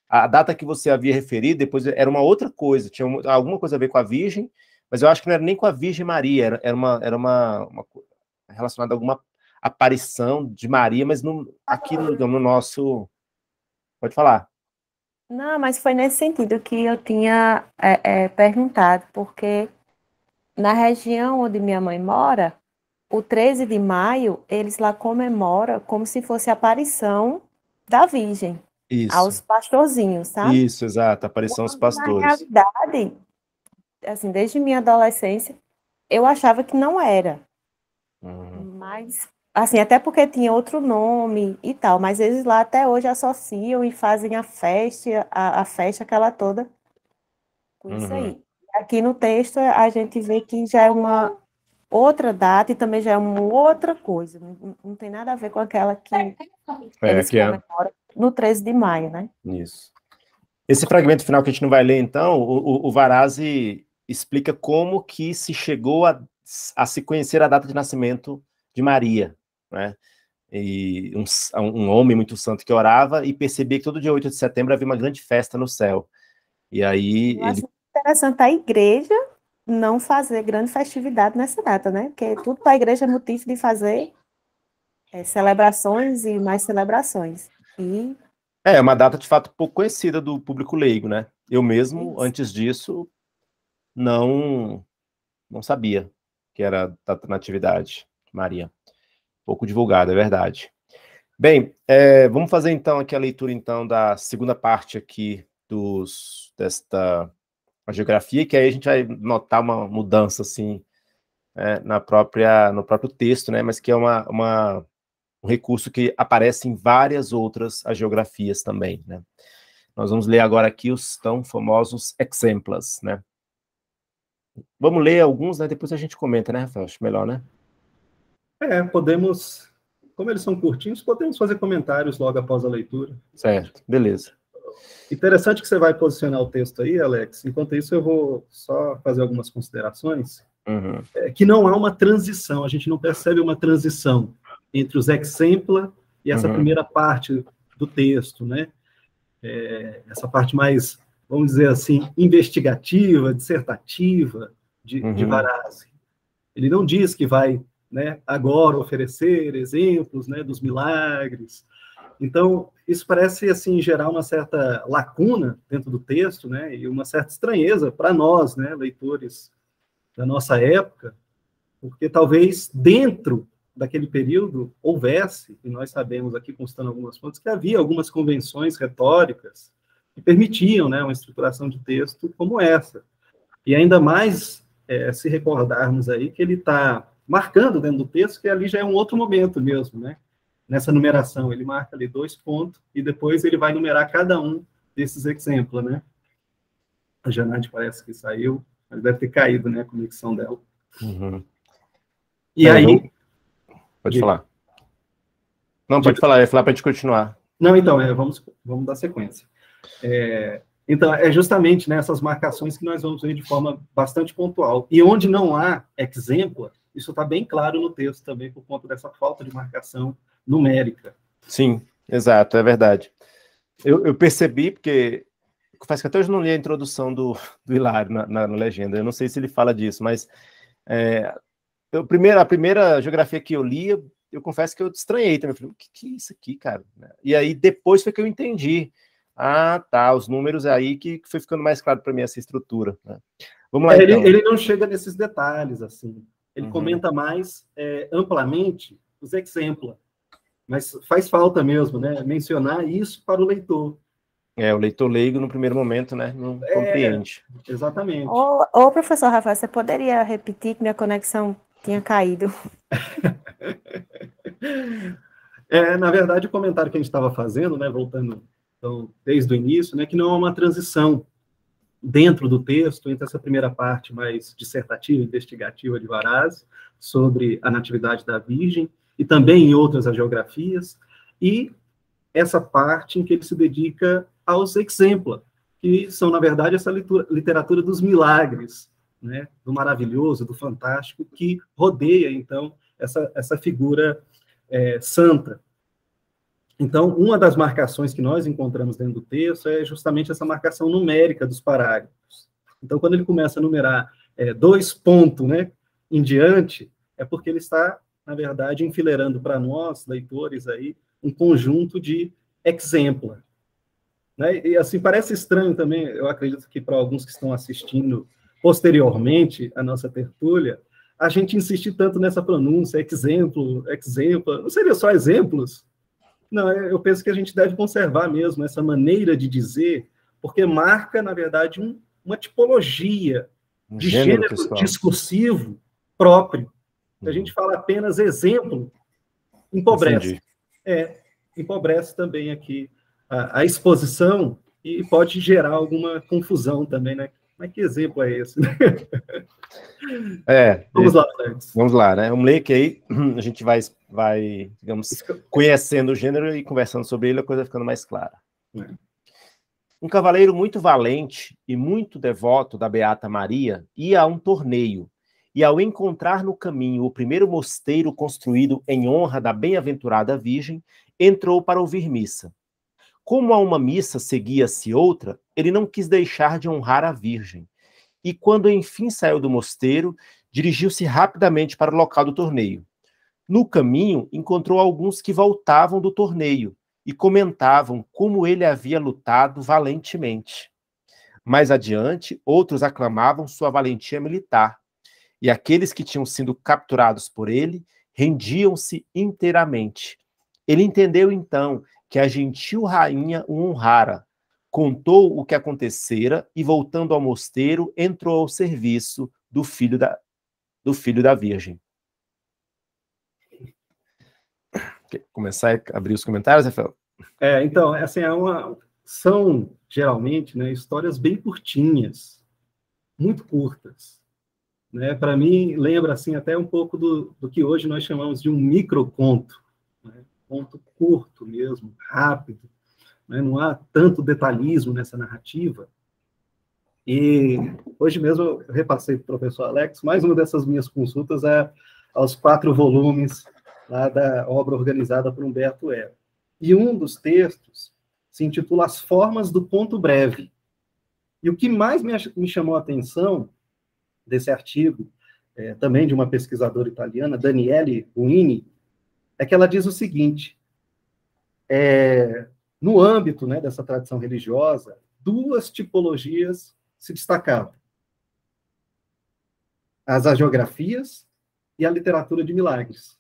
A data que você havia referido depois era uma outra coisa, tinha alguma coisa a ver com a Virgem, mas eu acho que não era nem com a Virgem Maria, era, era uma, era uma, uma relacionada a alguma aparição de Maria, mas no, aqui no, no nosso. Pode falar. Não, mas foi nesse sentido que eu tinha é, é, perguntado, porque na região onde minha mãe mora, o 13 de maio, eles lá comemoram como se fosse a aparição da Virgem. Isso. Aos pastorzinhos, sabe? Isso, exato, aparição aos então, pastores. Na realidade, assim, desde minha adolescência, eu achava que não era. Uhum. Mas Assim, até porque tinha outro nome e tal, mas eles lá até hoje associam e fazem a festa, a, a festa aquela toda com uhum. isso aí. Uhum. Aqui no texto é, a gente vê que já é uma outra data e também já é uma outra coisa. Não, não tem nada a ver com aquela que, é, é, é que é. no 13 de maio, né? Isso. Esse fragmento final que a gente não vai ler, então, o, o Varazzi explica como que se chegou a, a se conhecer a data de nascimento de Maria né? E um, um homem muito santo que orava e percebia que todo dia 8 de setembro havia uma grande festa no céu. E aí. Eu ele... interessante a igreja não fazer grande festividade nessa data, né? Porque tudo para a igreja é motivo de fazer é, celebrações e mais celebrações. E... É, é uma data de fato pouco conhecida do público leigo, né? Eu mesmo, Isso. antes disso, não não sabia que era da natividade Maria. Pouco divulgado, é verdade. Bem, é, vamos fazer então aqui a leitura então da segunda parte aqui dos, desta geografia, que aí a gente vai notar uma mudança assim é, na própria no próprio texto, né? Mas que é uma, uma um recurso que aparece em várias outras geografias também, né? Nós vamos ler agora aqui os tão famosos exemplos, né? Vamos ler alguns, né? Depois a gente comenta, né, Rafael? Acho melhor, né? É, podemos. Como eles são curtinhos, podemos fazer comentários logo após a leitura. Certo, beleza. Interessante que você vai posicionar o texto aí, Alex. Enquanto isso, eu vou só fazer algumas considerações. Uhum. É, que não há uma transição, a gente não percebe uma transição entre os exempla e essa uhum. primeira parte do texto, né? É, essa parte mais, vamos dizer assim, investigativa, dissertativa de, uhum. de Varazzi. Ele não diz que vai né, agora oferecer exemplos né, dos milagres. Então, isso parece assim gerar uma certa lacuna dentro do texto, né, e uma certa estranheza para nós, né, leitores da nossa época, porque talvez dentro daquele período houvesse, e nós sabemos aqui constando algumas fontes que havia algumas convenções retóricas que permitiam, né, uma estruturação de texto como essa. E ainda mais é, se recordarmos aí que ele está marcando dentro do texto que ali já é um outro momento mesmo, né? Nessa numeração, ele marca ali dois pontos e depois ele vai numerar cada um desses exemplos, né? A Janade parece que saiu, mas deve ter caído, né, a conexão dela. Uhum. E tá aí... Pode de... falar. Não, pode de... falar, é falar para a gente continuar. Não, então, é, vamos, vamos dar sequência. É, então, é justamente nessas né, marcações que nós vamos ver de forma bastante pontual. E onde não há exemplo, isso está bem claro no texto também, por conta dessa falta de marcação numérica. Sim, exato, é verdade. Eu, eu percebi, porque faz que até hoje não li a introdução do, do Hilário na, na, na legenda, eu não sei se ele fala disso, mas é, eu, primeira, a primeira geografia que eu li, eu, eu confesso que eu estranhei também. Eu falei, o que, que é isso aqui, cara? Né? E aí depois foi que eu entendi. Ah, tá, os números aí que, que foi ficando mais claro para mim essa estrutura. Né? Vamos lá. É, então. ele não chega nesses detalhes, assim. Ele uhum. comenta mais é, amplamente os exempla. Mas faz falta mesmo, né? Mencionar isso para o leitor. É, o leitor leigo, no primeiro momento, né, não é, compreende. Exatamente. Ô, professor Rafael, você poderia repetir que minha conexão tinha caído? é, na verdade, o comentário que a gente estava fazendo, né, voltando então, desde o início, né, que não é uma transição dentro do texto, entre essa primeira parte mais dissertativa, investigativa de Varaz, sobre a natividade da Virgem, e também em outras geografias, e essa parte em que ele se dedica aos exempla, que são, na verdade, essa literatura dos milagres, né, do maravilhoso, do fantástico, que rodeia, então, essa, essa figura é, santa então, uma das marcações que nós encontramos dentro do texto é justamente essa marcação numérica dos parágrafos. Então, quando ele começa a numerar é, dois pontos né, em diante, é porque ele está, na verdade, enfileirando para nós, leitores, aí, um conjunto de exempla. Né? E, assim, parece estranho também, eu acredito que para alguns que estão assistindo posteriormente a nossa tertúlia, a gente insistir tanto nessa pronúncia, exemplo, exemplo, não seria só exemplos? Não, eu penso que a gente deve conservar mesmo essa maneira de dizer, porque marca, na verdade, um, uma tipologia um de gênero, gênero discursivo próprio. Uhum. A gente fala apenas exemplo, empobrece. Entendi. É, empobrece também aqui a, a exposição e pode gerar alguma confusão também, né? Mas que exemplo é esse? Né? É, vamos lá, Alex. Vamos lá, né? Um leque aí a gente vai, vai, digamos, conhecendo o gênero e conversando sobre ele, a coisa ficando mais clara. É. Um cavaleiro muito valente e muito devoto da Beata Maria ia a um torneio e, ao encontrar no caminho o primeiro mosteiro construído em honra da bem-aventurada Virgem, entrou para ouvir missa. Como a uma missa seguia-se outra, ele não quis deixar de honrar a Virgem. E quando enfim saiu do mosteiro, dirigiu-se rapidamente para o local do torneio. No caminho, encontrou alguns que voltavam do torneio e comentavam como ele havia lutado valentemente. Mais adiante, outros aclamavam sua valentia militar, e aqueles que tinham sido capturados por ele rendiam-se inteiramente. Ele entendeu então que a gentil rainha o honrara. Contou o que acontecera e, voltando ao mosteiro, entrou ao serviço do filho da, do filho da Virgem. Quer começar a abrir os comentários, Rafael? É, então, é assim, é uma, são geralmente né, histórias bem curtinhas, muito curtas. Né? Para mim, lembra assim até um pouco do, do que hoje nós chamamos de um microconto ponto curto mesmo, rápido. Né? Não há tanto detalhismo nessa narrativa. E hoje mesmo eu repassei para o professor Alex mais uma dessas minhas consultas é aos quatro volumes lá da obra organizada por Humberto Eco. E um dos textos se intitula As Formas do Ponto Breve. E o que mais me, chamou a atenção desse artigo, é, também de uma pesquisadora italiana, Daniele Ruini, é que ela diz o seguinte: é, no âmbito né, dessa tradição religiosa, duas tipologias se destacavam: as agiografias e a literatura de milagres.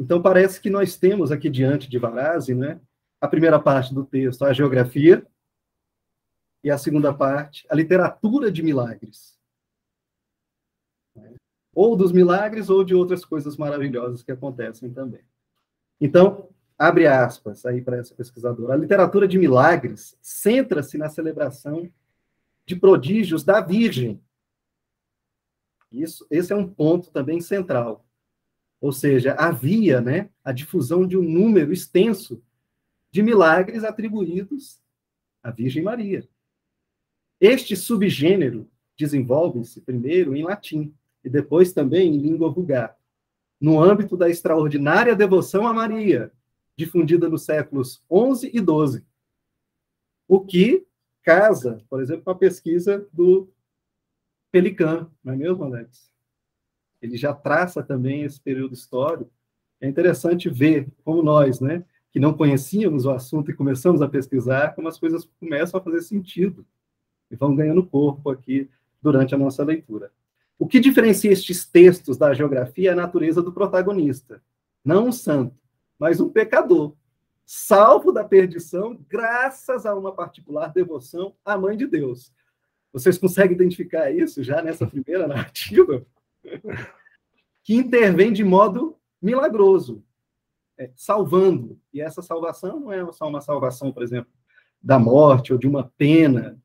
Então, parece que nós temos aqui diante de Varazzi né, a primeira parte do texto, a geografia, e a segunda parte, a literatura de milagres ou dos milagres ou de outras coisas maravilhosas que acontecem também. Então, abre aspas aí para essa pesquisadora. A literatura de milagres centra-se na celebração de prodígios da Virgem. Isso, esse é um ponto também central. Ou seja, havia né, a difusão de um número extenso de milagres atribuídos à Virgem Maria. Este subgênero desenvolve-se primeiro em latim, e depois também em língua vulgar. No âmbito da extraordinária devoção a Maria, difundida nos séculos 11 e 12. O que casa, por exemplo, com a pesquisa do Pelican, não é mesmo, Alex? Ele já traça também esse período histórico. É interessante ver como nós, né, que não conhecíamos o assunto e começamos a pesquisar, como as coisas começam a fazer sentido e vão ganhando corpo aqui durante a nossa leitura. O que diferencia estes textos da geografia é a natureza do protagonista. Não um santo, mas um pecador, salvo da perdição graças a uma particular devoção à Mãe de Deus. Vocês conseguem identificar isso já nessa primeira narrativa? que intervém de modo milagroso, é, salvando. E essa salvação não é só uma salvação, por exemplo, da morte ou de uma pena,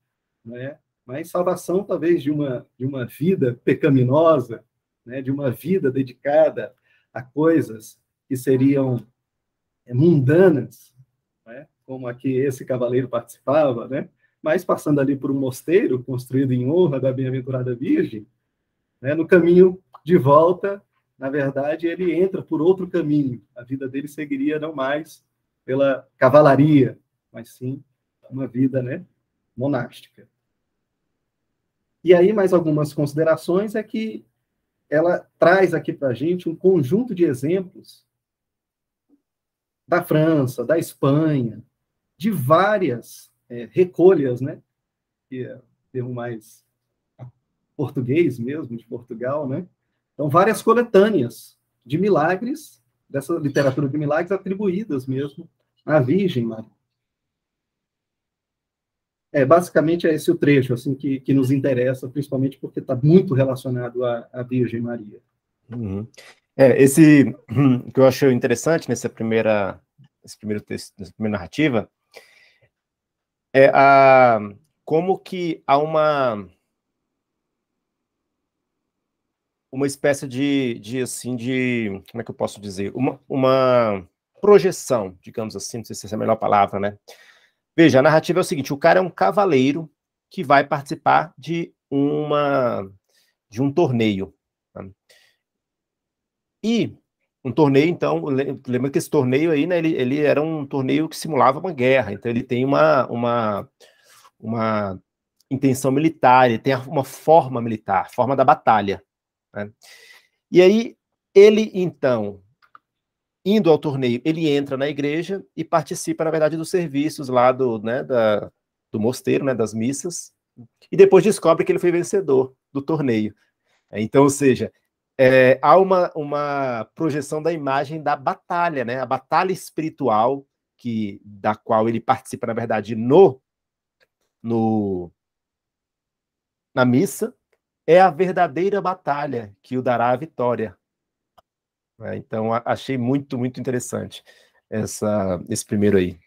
né? mas salvação talvez de uma, de uma vida pecaminosa, né, de uma vida dedicada a coisas que seriam é, mundanas, né, como a que esse cavaleiro participava, né, mas passando ali por um mosteiro construído em honra da Bem-aventurada Virgem, né, no caminho de volta, na verdade, ele entra por outro caminho. A vida dele seguiria não mais pela cavalaria, mas sim uma vida né, monástica. E aí, mais algumas considerações é que ela traz aqui para a gente um conjunto de exemplos da França, da Espanha, de várias é, recolhas, né? Que é o termo mais português mesmo, de Portugal, né? Então, várias coletâneas de milagres, dessa literatura de milagres atribuídas mesmo à Virgem Maria. É, basicamente é esse o trecho assim que, que nos interessa, principalmente porque está muito relacionado à, à Virgem Maria. Uhum. É, esse hum, que eu achei interessante nessa primeira, esse primeiro texto, nessa primeira narrativa, é a, como que há uma uma espécie de, de assim de como é que eu posso dizer uma, uma projeção digamos assim não sei se é a melhor palavra né Veja, a narrativa é o seguinte: o cara é um cavaleiro que vai participar de uma de um torneio. Tá? E um torneio, então, lembra que esse torneio aí, né, ele, ele era um torneio que simulava uma guerra, então ele tem uma, uma, uma intenção militar, ele tem uma forma militar, forma da batalha. Né? E aí, ele, então, indo ao torneio, ele entra na igreja e participa, na verdade, dos serviços lá do, né, da, do mosteiro, né, das missas, e depois descobre que ele foi vencedor do torneio. É, então, ou seja, é, há uma, uma projeção da imagem da batalha, né, a batalha espiritual que da qual ele participa, na verdade, no, no na missa, é a verdadeira batalha que o dará a vitória né? Então, achei muito, muito interessante essa, esse primeiro aí.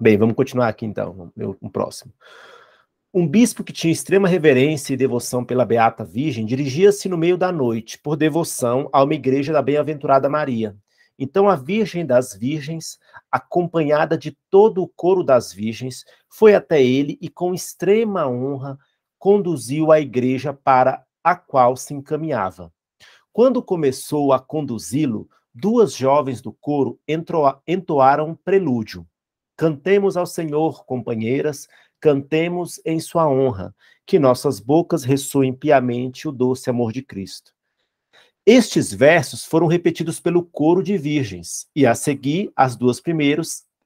Bem, vamos continuar aqui então, meu, um próximo. Um bispo que tinha extrema reverência e devoção pela Beata Virgem dirigia-se no meio da noite, por devoção, a uma igreja da Bem-aventurada Maria. Então a Virgem das Virgens, acompanhada de todo o coro das virgens, foi até ele e, com extrema honra, conduziu a igreja para a qual se encaminhava. Quando começou a conduzi-lo, duas jovens do coro entoaram um prelúdio. Cantemos ao Senhor, companheiras, cantemos em sua honra, que nossas bocas ressoem piamente o doce amor de Cristo. Estes versos foram repetidos pelo coro de virgens, e a seguir, as duas,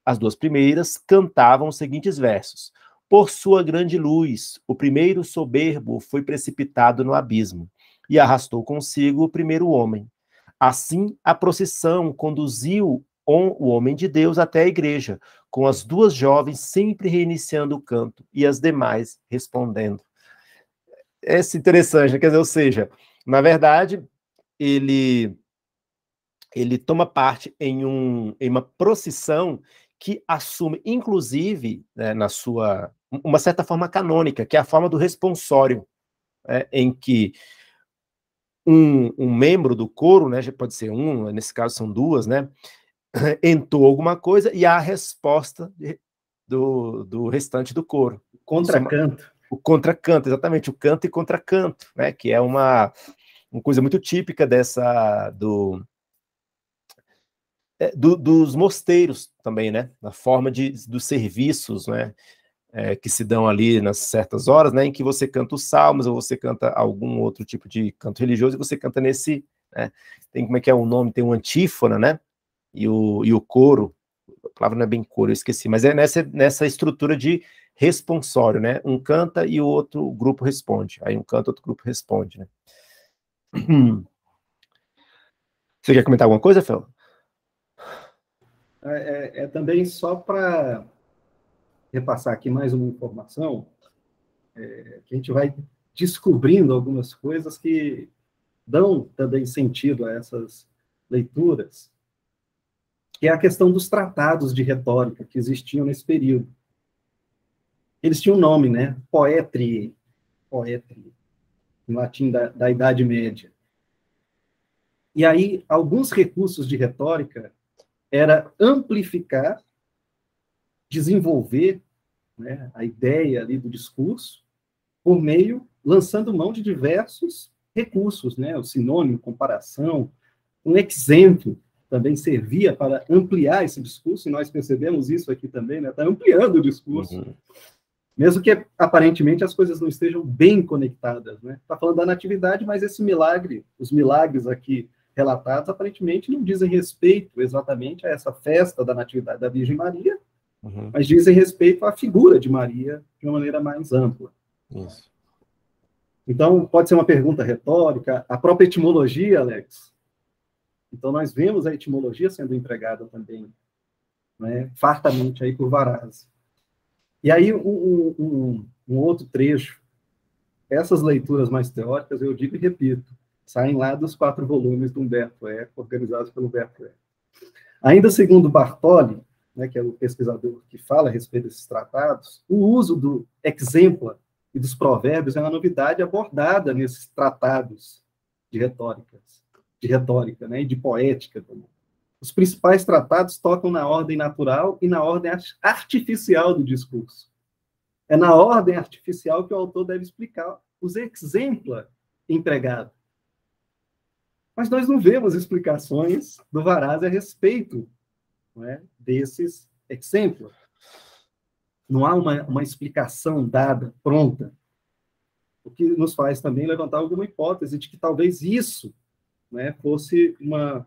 as duas primeiras cantavam os seguintes versos: Por sua grande luz, o primeiro soberbo foi precipitado no abismo e arrastou consigo o primeiro homem. Assim, a procissão conduziu o homem de Deus até a igreja, com as duas jovens sempre reiniciando o canto e as demais respondendo. É interessante, quer dizer, ou seja, na verdade, ele ele toma parte em, um, em uma procissão que assume, inclusive, né, na sua uma certa forma canônica, que é a forma do responsório, né, em que um, um membro do coro, né, já pode ser um, nesse caso são duas, né, entoou alguma coisa e há a resposta de, do, do restante do coro. É contracanto. O contracanto, exatamente, o canto e contracanto, né, que é uma, uma coisa muito típica dessa, do, é, do, dos mosteiros também, né? Na forma de, dos serviços, né? é, que se dão ali nas certas horas, né, em que você canta os salmos ou você canta algum outro tipo de canto religioso e você canta nesse, né, tem como é que é o nome, tem um antífona, né, e o, e o coro, a palavra não é bem coro, eu esqueci, mas é nessa, nessa estrutura de responsório, né, um canta e o outro grupo responde, aí um canta, outro grupo responde, né. Você quer comentar alguma coisa, Fel? É, é, é também só para repassar aqui mais uma informação, é, que a gente vai descobrindo algumas coisas que dão também sentido a essas leituras, que é a questão dos tratados de retórica que existiam nesse período. Eles tinham um nome, né? Poetrie, poetrie, em latim da, da Idade Média. E aí, alguns recursos de retórica era amplificar desenvolver né, a ideia ali do discurso por meio, lançando mão de diversos recursos, né, o sinônimo, comparação, um exemplo também servia para ampliar esse discurso, e nós percebemos isso aqui também, está né, tá ampliando o discurso, uhum. mesmo que aparentemente as coisas não estejam bem conectadas. Está né. falando da natividade, mas esse milagre, os milagres aqui relatados, aparentemente não dizem respeito exatamente a essa festa da natividade da Virgem Maria, uhum. mas dizem respeito à figura de Maria de uma maneira mais ampla. Isso. Então, pode ser uma pergunta retórica, a própria etimologia, Alex. Então, nós vemos a etimologia sendo empregada também, né, fartamente aí por Varaz. E aí, um, um, um outro trecho, essas leituras mais teóricas, eu digo e repito, saem lá dos quatro volumes do Humberto Eco, organizados pelo Humberto Eco. Ainda segundo Bartoli, né, que é o pesquisador que fala a respeito desses tratados, o uso do exempla e dos provérbios é uma novidade abordada nesses tratados de retórica, de retórica, né, e de poética também. Os principais tratados tocam na ordem natural e na ordem artificial do discurso. É na ordem artificial que o autor deve explicar os exempla empregados. Mas nós não vemos explicações do Varaz a respeito é, desses exemplos. Não há uma, uma explicação dada, pronta, o que nos faz também levantar alguma hipótese de que talvez isso né, fosse uma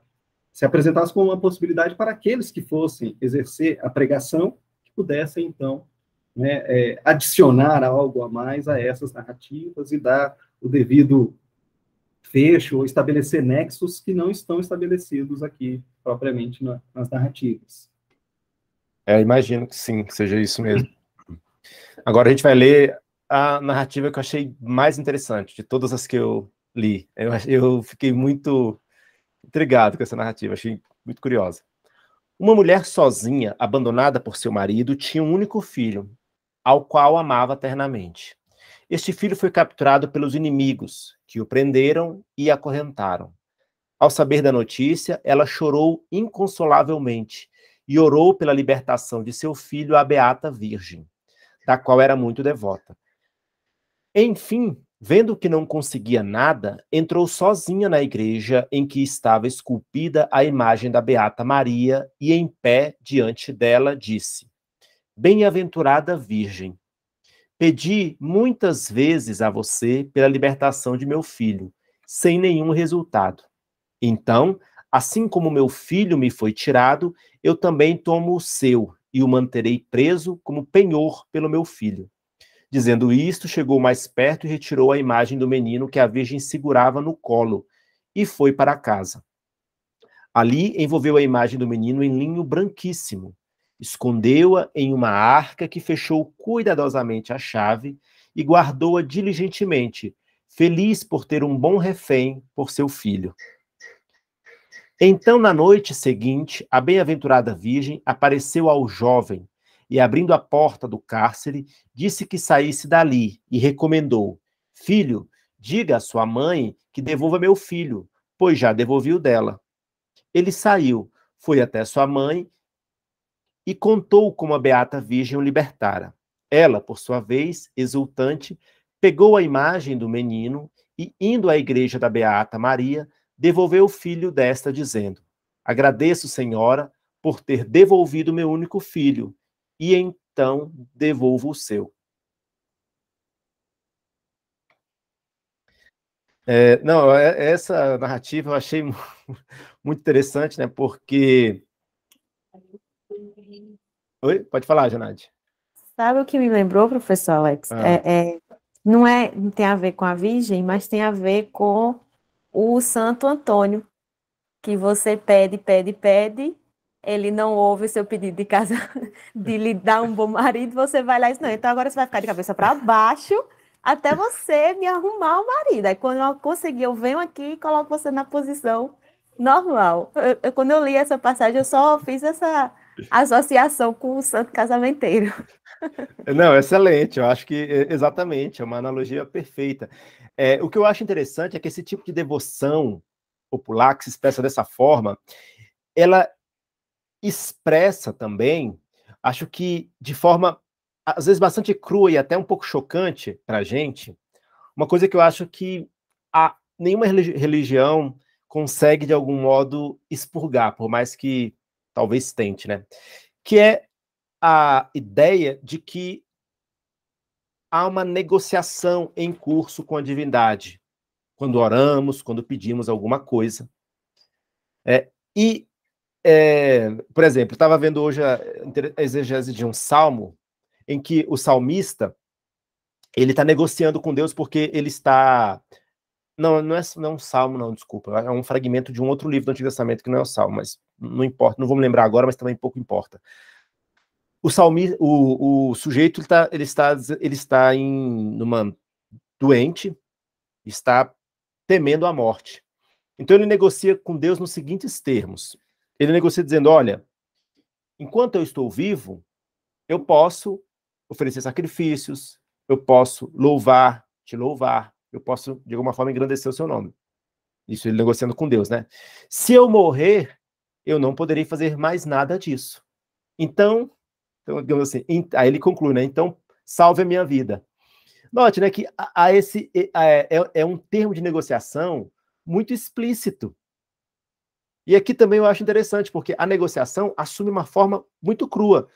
se apresentasse como uma possibilidade para aqueles que fossem exercer a pregação que pudessem então né, é, adicionar algo a mais a essas narrativas e dar o devido fecho ou estabelecer nexos que não estão estabelecidos aqui propriamente na, nas narrativas. É, imagino que sim, que seja isso mesmo. Agora a gente vai ler a narrativa que eu achei mais interessante de todas as que eu li. Eu, eu fiquei muito intrigado com essa narrativa, achei muito curiosa. Uma mulher sozinha, abandonada por seu marido, tinha um único filho, ao qual amava ternamente. Este filho foi capturado pelos inimigos, que o prenderam e acorrentaram. Ao saber da notícia, ela chorou inconsolavelmente e orou pela libertação de seu filho, a Beata Virgem, da qual era muito devota. Enfim, vendo que não conseguia nada, entrou sozinha na igreja em que estava esculpida a imagem da Beata Maria e, em pé diante dela, disse: Bem-aventurada Virgem Pedi muitas vezes a você pela libertação de meu filho, sem nenhum resultado. Então, assim como meu filho me foi tirado, eu também tomo o seu e o manterei preso como penhor pelo meu filho. Dizendo isto, chegou mais perto e retirou a imagem do menino que a Virgem segurava no colo e foi para casa. Ali envolveu a imagem do menino em linho branquíssimo Escondeu-a em uma arca que fechou cuidadosamente a chave e guardou-a diligentemente, feliz por ter um bom refém por seu filho. Então, na noite seguinte, a bem-aventurada Virgem apareceu ao jovem e, abrindo a porta do cárcere, disse que saísse dali e recomendou: Filho, diga à sua mãe que devolva meu filho, pois já devolvi o dela. Ele saiu, foi até sua mãe e contou como a Beata Virgem o libertara. Ela, por sua vez, exultante, pegou a imagem do menino e, indo à igreja da Beata Maria, devolveu o filho desta, dizendo: Agradeço, Senhora, por ter devolvido meu único filho, e então devolvo o seu. É, não, é, essa narrativa eu achei muito interessante, né? Porque Oi? Pode falar, Janade. Sabe o que me lembrou, professor Alex? Ah. É, é, não é, tem a ver com a Virgem, mas tem a ver com o Santo Antônio, que você pede, pede, pede, ele não ouve o seu pedido de casa de lhe dar um bom marido, você vai lá e diz, não, então agora você vai ficar de cabeça para baixo até você me arrumar o um marido. Aí quando eu conseguir, eu venho aqui e coloco você na posição normal. Eu, eu, quando eu li essa passagem, eu só fiz essa associação com o santo casamenteiro. Não, excelente. Eu acho que exatamente, é uma analogia perfeita. É, o que eu acho interessante é que esse tipo de devoção popular que se expressa dessa forma, ela expressa também, acho que de forma às vezes bastante crua e até um pouco chocante para a gente, uma coisa que eu acho que a, nenhuma religião consegue de algum modo expurgar, por mais que talvez tente, né? Que é a ideia de que há uma negociação em curso com a divindade, quando oramos, quando pedimos alguma coisa. É, e, é, por exemplo, estava vendo hoje a, a exegese de um salmo em que o salmista ele está negociando com Deus porque ele está não, não é, não é um salmo, não, desculpa. É um fragmento de um outro livro do Antigo Testamento que não é o salmo, mas não importa. Não vou me lembrar agora, mas também pouco importa. O salmi, o, o sujeito ele, tá, ele está, ele está em numa doente, está temendo a morte. Então ele negocia com Deus nos seguintes termos. Ele negocia dizendo: Olha, enquanto eu estou vivo, eu posso oferecer sacrifícios, eu posso louvar, te louvar, eu posso, de alguma forma, engrandecer o seu nome. Isso ele negociando com Deus, né? Se eu morrer, eu não poderei fazer mais nada disso. Então, então digamos assim, aí ele conclui, né? Então, salve a minha vida. Note, né, que a, a esse a, é, é, é um termo de negociação muito explícito. E aqui também eu acho interessante, porque a negociação assume uma forma muito crua.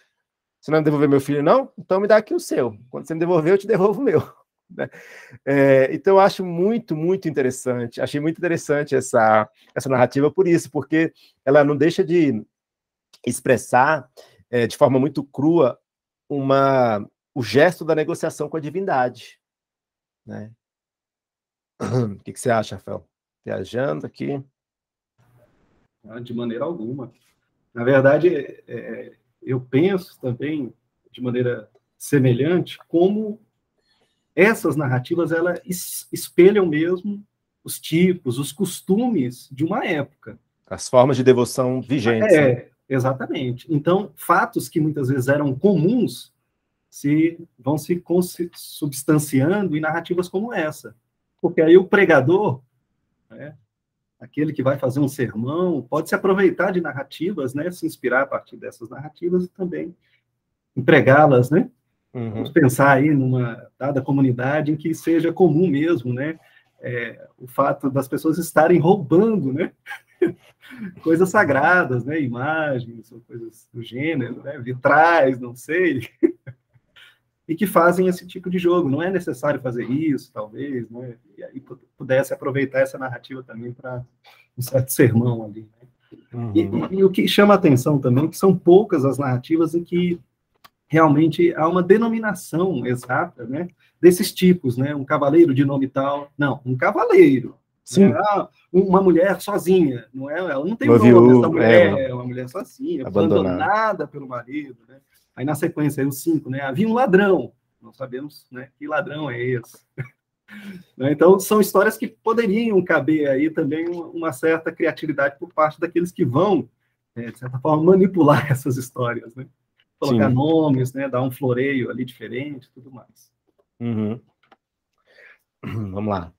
Você não me devolver meu filho, não? Então me dá aqui o seu. Quando você me devolver, eu te devolvo o meu. Né? É, então, eu acho muito, muito interessante. Achei muito interessante essa, essa narrativa por isso, porque ela não deixa de expressar é, de forma muito crua uma, o gesto da negociação com a divindade. Né? O que, que você acha, Rafael? Viajando aqui? Ah, de maneira alguma. Na verdade, é, é, eu penso também de maneira semelhante como essas narrativas elas espelham mesmo os tipos, os costumes de uma época. As formas de devoção vigentes. É, né? exatamente. Então, fatos que muitas vezes eram comuns se vão se substanciando em narrativas como essa. Porque aí o pregador, né, aquele que vai fazer um sermão, pode se aproveitar de narrativas, né, se inspirar a partir dessas narrativas e também empregá-las, né, Uhum. Vamos pensar aí numa dada comunidade em que seja comum mesmo, né? É, o fato das pessoas estarem roubando, né? coisas sagradas, né? Imagens, coisas do gênero, né? Vitrais, não sei. e que fazem esse tipo de jogo. Não é necessário fazer isso, talvez, né? E aí pudesse aproveitar essa narrativa também para um certo sermão ali. Né? Uhum. E, e, e, o que chama atenção também é que são poucas as narrativas em que realmente há uma denominação exata, né? Desses tipos, né? Um cavaleiro de nome tal. Não, um cavaleiro. Sim. Né? Uma mulher sozinha, não é? Ela não tem nome, essa mulher, é, é uma mulher sozinha, abandonada. abandonada pelo marido, né? Aí na sequência, aí os cinco, né? Havia um ladrão. Não sabemos, né? Que ladrão é esse? Né, então, são histórias que poderiam caber aí também uma certa criatividade por parte daqueles que vão, é, de certa forma, manipular essas histórias, né? colocar Sim. nomes, né? Dar um floreio ali diferente, tudo mais. Uhum. Vamos lá.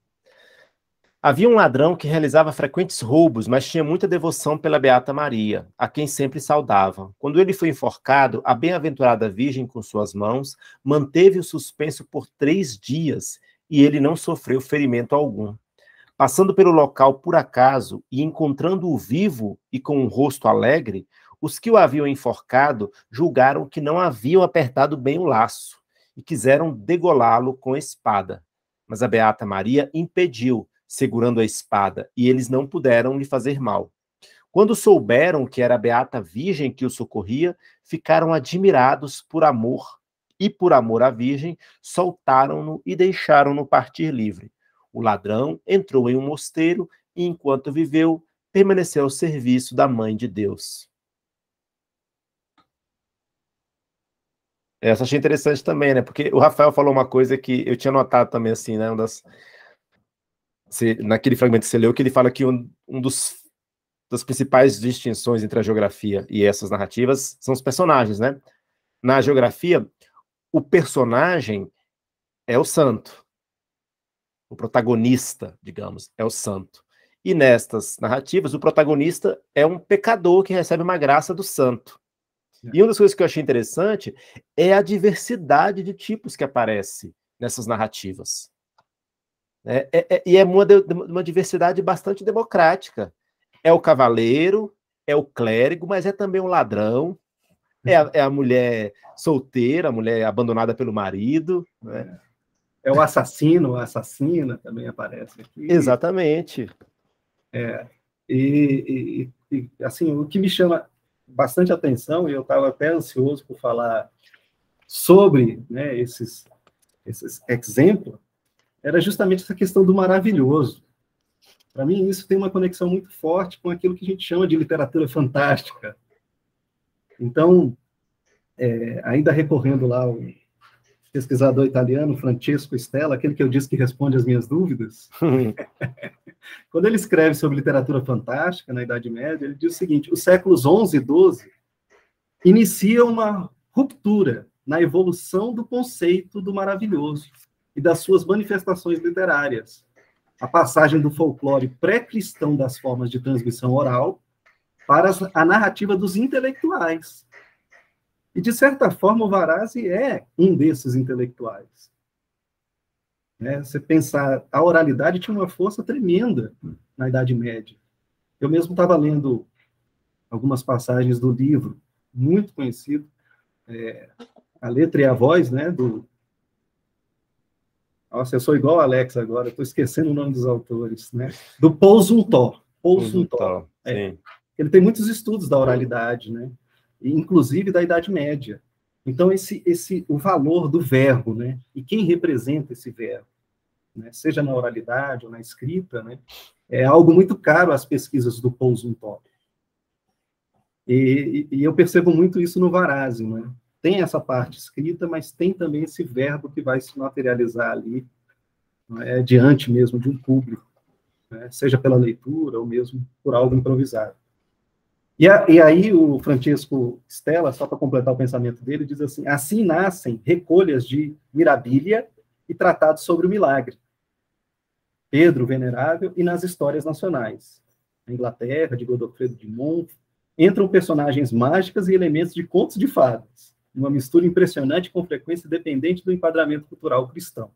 Havia um ladrão que realizava frequentes roubos, mas tinha muita devoção pela Beata Maria, a quem sempre saudava. Quando ele foi enforcado, a bem-aventurada Virgem, com suas mãos, manteve-o suspenso por três dias e ele não sofreu ferimento algum. Passando pelo local por acaso e encontrando-o vivo e com um rosto alegre, os que o haviam enforcado julgaram que não haviam apertado bem o laço e quiseram degolá-lo com espada. Mas a Beata Maria impediu, segurando a espada, e eles não puderam lhe fazer mal. Quando souberam que era a Beata Virgem que o socorria, ficaram admirados por amor, e por amor à Virgem, soltaram-no e deixaram-no partir livre. O ladrão entrou em um mosteiro e, enquanto viveu, permaneceu ao serviço da Mãe de Deus. Essa achei interessante também, né? Porque o Rafael falou uma coisa que eu tinha notado também, assim, né? Um das... Você, naquele fragmento que você leu, que ele fala que um, um dos das principais distinções entre a geografia e essas narrativas são os personagens, né? Na geografia, o personagem é o santo. O protagonista, digamos, é o santo. E nestas narrativas, o protagonista é um pecador que recebe uma graça do santo. É. E uma das coisas que eu achei interessante é a diversidade de tipos que aparece nessas narrativas. É, é, é, e é uma, uma diversidade bastante democrática. É o cavaleiro, é o clérigo, mas é também o ladrão, é a, é a mulher solteira, a mulher abandonada pelo marido. Né? É, é o assassino, a assassina também aparece aqui. Exatamente. É, e, e, e, assim, o que me chama bastante atenção e eu estava até ansioso por falar sobre né, esses, esses exemplos, era justamente essa questão do maravilhoso. Para mim, isso tem uma conexão muito forte com aquilo que a gente chama de literatura fantástica. Então, é, ainda recorrendo lá ao, pesquisador italiano, Francesco Stella, aquele que eu disse que responde as minhas dúvidas, hum. quando ele escreve sobre literatura fantástica na Idade Média, ele diz o seguinte: os séculos 11 e 12 iniciam uma ruptura na evolução do conceito do maravilhoso e das suas manifestações literárias. A passagem do folclore pré-cristão das formas de transmissão oral para a narrativa dos intelectuais, e, de certa forma, o Varazzi é um desses intelectuais. Né? Você pensar, a oralidade tinha uma força tremenda na Idade Média. Eu mesmo estava lendo algumas passagens do livro, muito conhecido, é, A Letra e a Voz, né, do... Nossa, eu sou igual a Alex agora, estou esquecendo o nome dos autores, né? Do Paul Zuntor. Paul Zuntor. É. Ele tem muitos estudos da oralidade, né? inclusive da Idade Média. Então, esse, esse, o valor do verbo, né? E quem representa esse verbo, né? seja na oralidade ou na escrita, né? É algo muito caro às pesquisas do Paul Zumthor. E, e, eu percebo muito isso no Varazzi, né? Tem essa parte escrita, mas tem também esse verbo que vai se materializar ali, né? diante mesmo de um público, né? seja pela leitura ou mesmo por algo improvisado. E, a, e aí o Francisco Stella, só para completar o pensamento dele, diz assim, assim nascem recolhas de mirabilia e tratados sobre o milagre. Pedro Venerável e nas histórias nacionais. Na Inglaterra, de Godofredo de Mont, entram personagens mágicas e elementos de contos de fadas, uma mistura impressionante com frequência dependente do enquadramento cultural cristão.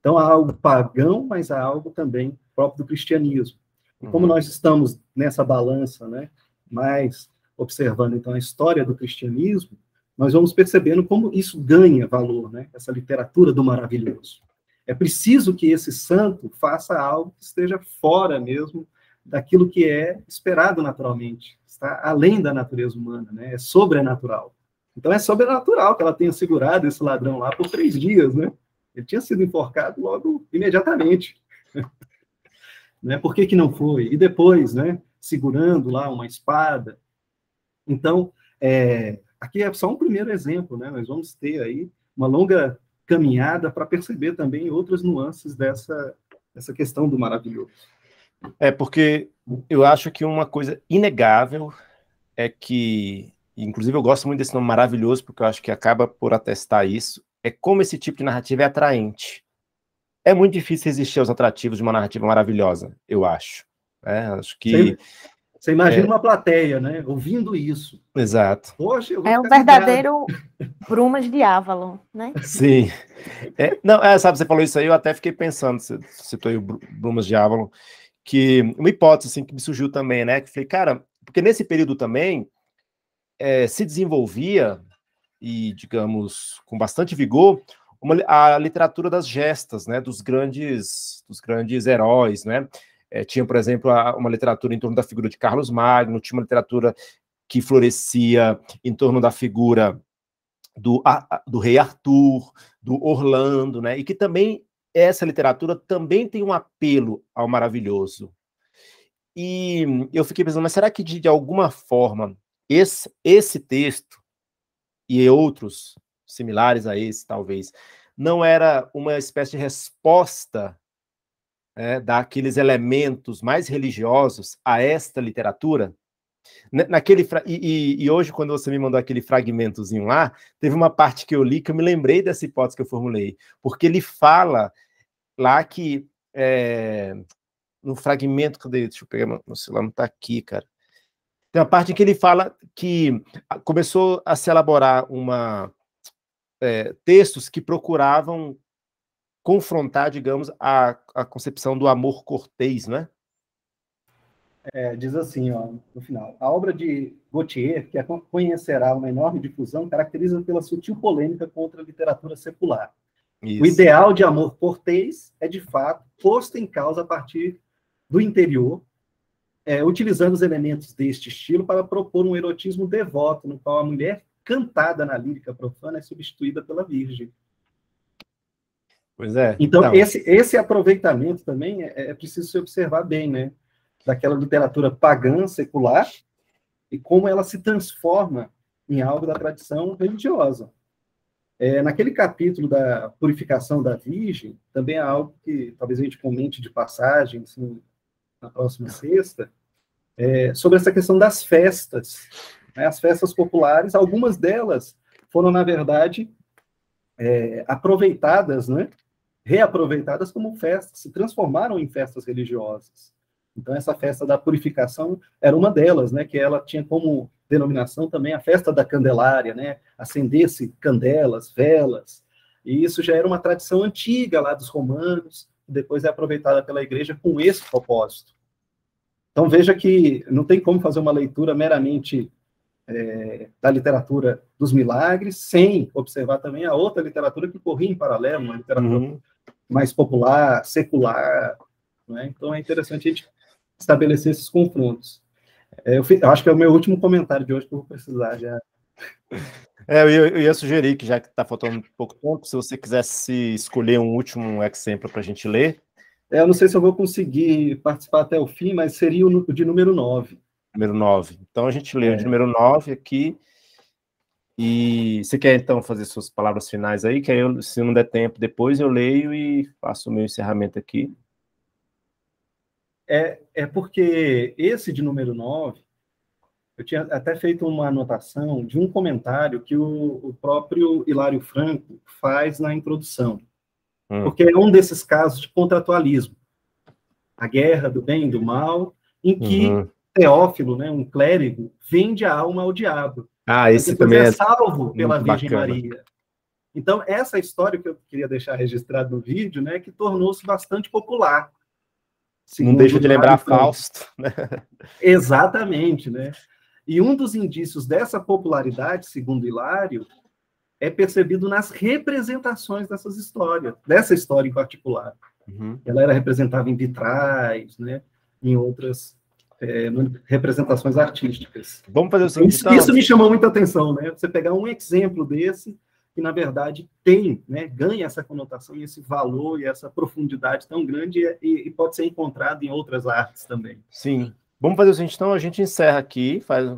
Então há algo pagão, mas há algo também próprio do cristianismo. E como uhum. nós estamos nessa balança, né, mais observando então a história do cristianismo, nós vamos percebendo como isso ganha valor, né? Essa literatura do maravilhoso. É preciso que esse santo faça algo que esteja fora mesmo daquilo que é esperado naturalmente, está além da natureza humana, né? É sobrenatural. Então é sobrenatural que ela tenha segurado esse ladrão lá por três dias, né? Ele tinha sido enforcado logo imediatamente. né? Por que, que não foi? E depois, né? segurando lá uma espada. Então, é, aqui é só um primeiro exemplo, né? Nós vamos ter aí uma longa caminhada para perceber também outras nuances dessa, dessa questão do maravilhoso. É, porque eu acho que uma coisa inegável é que, inclusive eu gosto muito desse nome maravilhoso, porque eu acho que acaba por atestar isso, é como esse tipo de narrativa é atraente. É muito difícil resistir aos atrativos de uma narrativa maravilhosa, eu acho. É, acho que. Você imagina é. uma plateia, né? Ouvindo isso. Exato. Poxa, é um verdadeiro Brumas de Avalon, né? Sim. É, não, é, sabe, você falou isso aí, eu até fiquei pensando, você citou aí o Brumas de Avalon, que uma hipótese assim, que me surgiu também, né? Que falei, cara, porque nesse período também é, se desenvolvia, e digamos, com bastante vigor, uma, a literatura das gestas, né? Dos grandes, dos grandes heróis, né? É, tinha, por exemplo, a, uma literatura em torno da figura de Carlos Magno, tinha uma literatura que florescia em torno da figura do, a, do rei Arthur, do Orlando, né? E que também essa literatura também tem um apelo ao maravilhoso. E eu fiquei pensando, mas será que de, de alguma forma esse, esse texto e outros similares a esse, talvez, não era uma espécie de resposta é, aqueles elementos mais religiosos a esta literatura. Naquele e, e, e, hoje, quando você me mandou aquele fragmentozinho lá, teve uma parte que eu li que eu me lembrei dessa hipótese que eu formulei, porque ele fala lá que é, no fragmento que deixa eu pegar meu, celular, não está aqui, cara. Tem uma parte em que ele fala que começou a se elaborar uma é, textos que procuravam confrontar, digamos, a, a concepção do amor cortês, né? É, diz assim, ó, no final, a obra de Gautier, que conhecerá uma enorme difusão, caracteriza pela sutil polêmica contra a literatura secular. Isso. O ideal de amor cortês é, de fato, posto em causa a partir do interior, é, utilizando os elementos deste estilo para propor um erotismo devoto, no qual a mulher cantada na lírica profana é substituída pela virgem. Pois é. Então, então... Esse, esse aproveitamento também é, é preciso se observar bem, né? Daquela literatura pagã, secular, e como ela se transforma em algo da tradição religiosa. É, naquele capítulo da purificação da Virgem, também é algo que talvez a gente comente de passagem, assim, na próxima sexta, é, sobre essa questão das festas. Né? As festas populares, algumas delas foram, na verdade, é, aproveitadas né, reaproveitadas como festas, se transformaram em festas religiosas. Então, essa festa da purificação era uma delas, né, que ela tinha como denominação também a festa da Candelária, né, acender-se candelas, velas, e isso já era uma tradição antiga lá dos romanos, depois é aproveitada pela igreja com esse propósito. Então, veja que não tem como fazer uma leitura meramente é, da literatura dos milagres sem observar também a outra literatura que corria em paralelo, uma literatura uhum mais popular, secular. Né? Então é interessante a gente estabelecer esses confrontos. É, eu, eu, acho que é o meu último comentário de hoje que eu vou precisar já. É, eu, eu ia sugerir que já que está faltando um pouco tempo, se você quisesse escolher um último exemplo para a gente ler. É, eu não sei se eu vou conseguir participar até o fim, mas seria o de número 9. Número 9. Então a gente lê o é. de número 9 aqui, e você quer então fazer suas palavras finais aí? Que aí eu, se não der tempo depois, eu leio e faço o meu encerramento aqui. É, é porque esse de número 9, eu tinha até feito uma anotação de um comentário que o, o próprio Hilário Franco faz na introdução. Hum. Porque é um desses casos de contratualismo. A guerra do bem e do mal, em que uhum. Teófilo, né, um clérigo, vende a alma ao diabo. Ah, esse também é, é salvo pela Virgem bacana. Maria. Então, essa história que eu queria deixar registrado no vídeo, né, que tornou-se bastante popular. Não deixa de lembrar Fausto. Né? Exatamente, né? E um dos indícios dessa popularidade, segundo Hilário, é percebido nas representações dessas histórias, dessa história em particular. Uhum. Ela era representada em vitrais, né, em outras é, representações artísticas. Vamos fazer o seguinte. Isso, então, isso me chamou muita atenção, né? Você pegar um exemplo desse que na verdade tem, né, ganha essa conotação, esse valor e essa profundidade tão grande e, e, pode ser encontrado em outras artes também. Sim. Vamos fazer o seguinte, então a gente encerra aqui, faz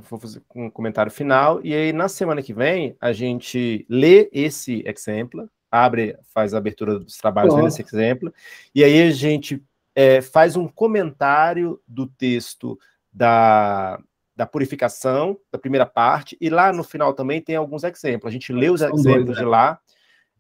um comentário final e aí na semana que vem a gente lê esse exemplo, abre, faz a abertura dos trabalhos nesse exemplo e aí a gente é, faz um comentário do texto da, da purificação, da primeira parte, e lá no final também tem alguns exemplos. A gente lê os São exemplos dois, né? de lá,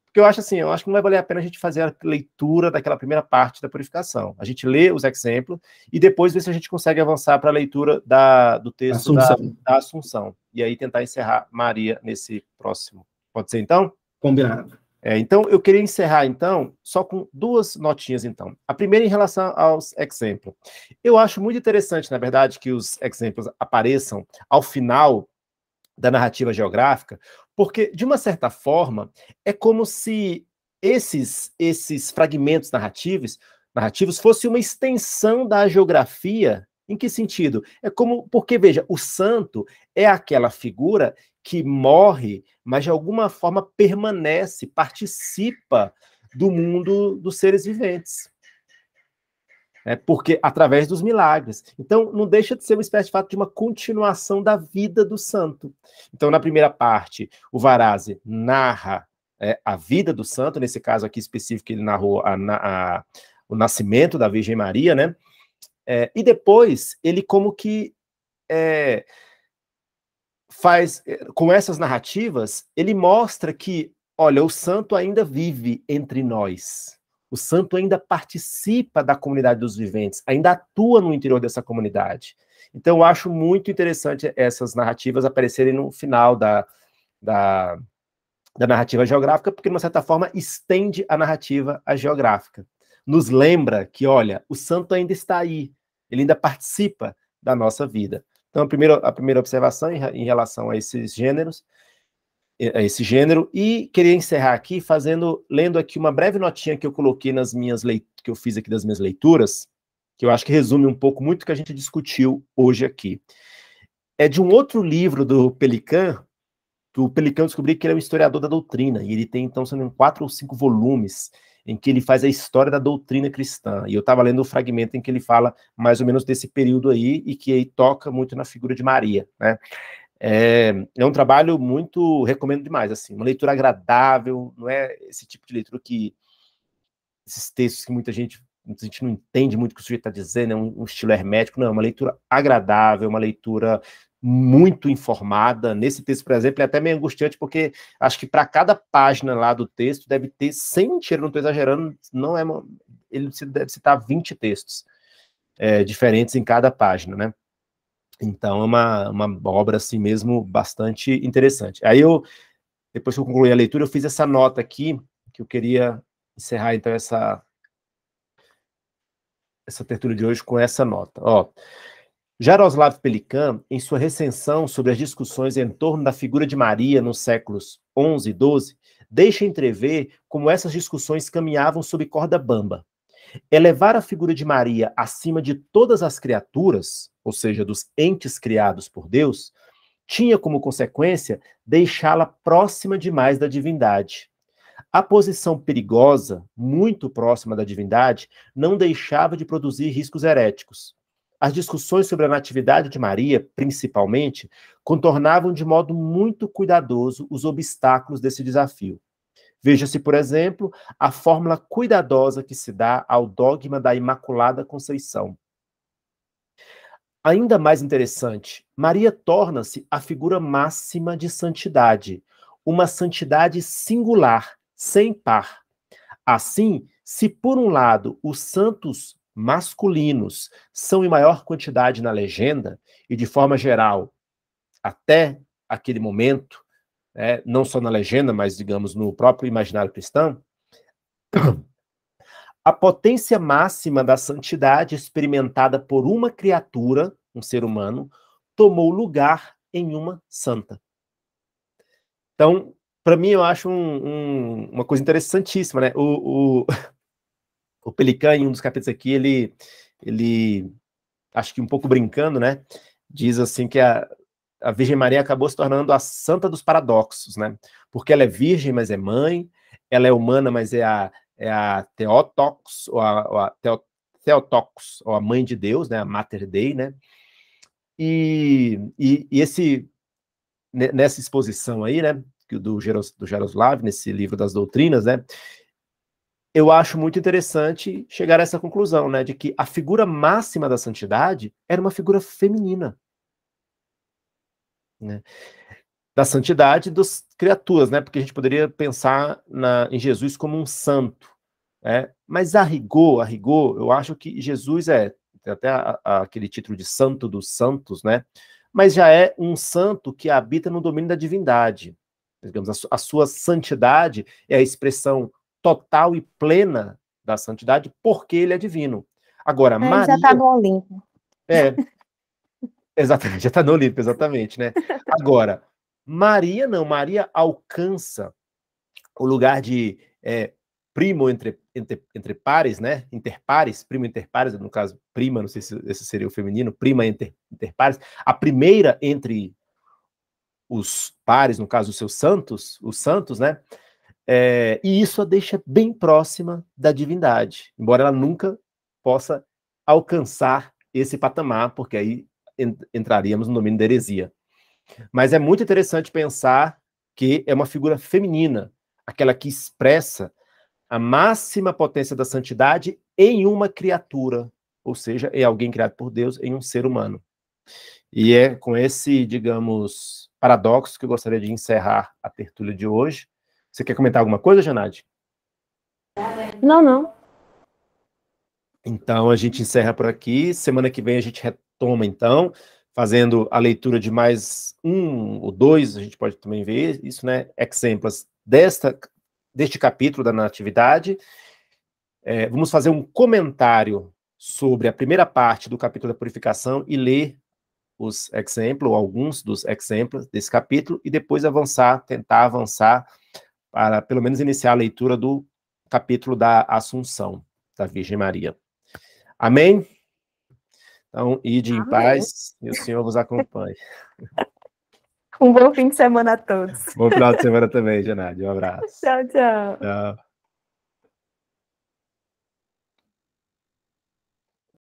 porque eu acho assim, eu acho que não vai valer a pena a gente fazer a leitura daquela primeira parte da purificação. A gente lê os exemplos e depois vê se a gente consegue avançar para a leitura da, do texto Assunção. Da, da Assunção. E aí tentar encerrar Maria nesse próximo. Pode ser então? Combinado. É, então, eu queria encerrar, então, só com duas notinhas, então. A primeira em relação aos exemplos. Eu acho muito interessante, na verdade, que os exemplos apareçam ao final da narrativa geográfica, porque, de uma certa forma, é como se esses, esses fragmentos narrativos, narrativos fossem uma extensão da geografia em que sentido? É como, porque veja, o santo é aquela figura que morre, mas de alguma forma permanece, participa do mundo dos seres viventes. É porque através dos milagres. Então, não deixa de ser uma espécie de fato de uma continuação da vida do santo. Então, na primeira parte, o Varazzi narra é, a vida do santo, nesse caso aqui específico, ele narrou a, a, o nascimento da Virgem Maria, né? É, e depois ele como que é, faz é, com essas narrativas, ele mostra que, olha, o santo ainda vive entre nós. O santo ainda participa da comunidade dos viventes, ainda atua no interior dessa comunidade. Então, eu acho muito interessante essas narrativas aparecerem no final da, da, da narrativa geográfica, porque, de uma certa forma, estende a narrativa à geográfica nos lembra que, olha, o santo ainda está aí, ele ainda participa da nossa vida. Então, a primeira, a primeira observação em, em relação a esses gêneros, a esse gênero, e queria encerrar aqui fazendo, lendo aqui uma breve notinha que eu coloquei nas minhas leituras, que eu fiz aqui das minhas leituras, que eu acho que resume um pouco muito o que a gente discutiu hoje aqui. É de um outro livro do Pelican, que o Pelican descobri que ele é um historiador da doutrina, e ele tem, então, sendo quatro ou cinco volumes, em que ele faz a história da doutrina cristã. E eu estava lendo o um fragmento em que ele fala mais ou menos desse período aí e que aí toca muito na figura de Maria, né? É, é um trabalho muito recomendo demais, assim, uma leitura agradável, não é esse tipo de leitura que esses textos que muita gente a gente não entende muito o que o sujeito está dizendo, é um, um, estilo hermético, não, é uma leitura agradável, uma leitura muito informada. Nesse texto, por exemplo, é até meio angustiante, porque acho que para cada página lá do texto deve ter, sem mentira, não estou exagerando, não é. Ele deve citar 20 textos é, diferentes em cada página, né? Então é uma, uma obra assim mesmo bastante interessante. Aí eu, depois que eu concluí a leitura, eu fiz essa nota aqui, que eu queria encerrar então essa, essa tertúlia de hoje com essa nota. Ó, Jaroslav Pelikan, em sua recensão sobre as discussões em torno da figura de Maria nos séculos XI e XII, deixa entrever como essas discussões caminhavam sob corda bamba. Elevar a figura de Maria acima de todas as criaturas, ou seja, dos entes criados por Deus, tinha como consequência deixá-la próxima demais da divindade. A posição perigosa, muito próxima da divindade, não deixava de produzir riscos heréticos. As discussões sobre a Natividade de Maria, principalmente, contornavam de modo muito cuidadoso os obstáculos desse desafio. Veja-se, por exemplo, a fórmula cuidadosa que se dá ao dogma da Imaculada Conceição. Ainda mais interessante, Maria torna-se a figura máxima de santidade, uma santidade singular, sem par. Assim, se por um lado os santos masculinos são em maior quantidade na legenda e, de forma geral, até aquele momento, né, não só na legenda, mas, digamos, no próprio imaginário cristão, a potência máxima da santidade experimentada por uma criatura, um ser humano, tomou lugar em uma santa. Então, para mim, eu acho um, um, uma coisa interessantíssima, né? O, o, o Pelican, em um dos capítulos aqui, ele, ele acho que um pouco brincando, né? Diz assim que a, a Virgem Maria acabou se tornando a santa dos paradoxos, né? Porque ela é virgem, mas é mãe, ela é humana, mas é a, é a Theotox, ou a, ou a Theo, Theotox, ou a mãe de Deus, né? A Mater Dei, né? E, e, e esse, nessa exposição aí, né? Do, do Jaroslav, nesse livro das doutrinas, né? eu acho muito interessante chegar a essa conclusão, né, de que a figura máxima da santidade era uma figura feminina. Né? Da santidade das criaturas, né? Porque a gente poderia pensar na, em Jesus como um santo, né? Mas a rigor, a rigor, eu acho que Jesus é tem até a, a, aquele título de Santo dos Santos, né? Mas já é um santo que habita no domínio da divindade. Digamos, a, a sua santidade é a expressão total e plena da santidade, porque ele é divino. Agora, é, ele tá Maria. já está no Olimpo. É. Exatamente, já está no Olimpo, exatamente, né? Agora, Maria não, Maria alcança o lugar de é, primo entre, entre, entre pares, né? Interpares, primo interpares, no caso, prima, não sei se esse seria o feminino, prima inter, interpares. A primeira entre os pares, no caso, os seus santos, os santos, né? É, e isso a deixa bem próxima da divindade, embora ela nunca possa alcançar esse patamar, porque aí entraríamos no domínio da heresia. Mas é muito interessante pensar que é uma figura feminina, aquela que expressa a máxima potência da santidade em uma criatura, ou seja, em é alguém criado por Deus, em um ser humano. E é com esse, digamos, paradoxo que eu gostaria de encerrar a tertúlia de hoje, você quer comentar alguma coisa, Janade? Não, não. Então a gente encerra por aqui. Semana que vem a gente retoma, então, fazendo a leitura de mais um ou dois, a gente pode também ver isso, né? Exemplos desta, deste capítulo da Natividade. É, vamos fazer um comentário sobre a primeira parte do capítulo da purificação e ler os exemplos, ou alguns dos exemplos desse capítulo, e depois avançar, tentar avançar para pelo menos iniciar a leitura do capítulo da Assunção da Virgem Maria. Amém? Então, ide Amém. em paz e o Senhor vos acompanhe. Um bom fim de semana a todos. Bom final de semana também, Janade. Um abraço. Tchau, tchau. Tchau.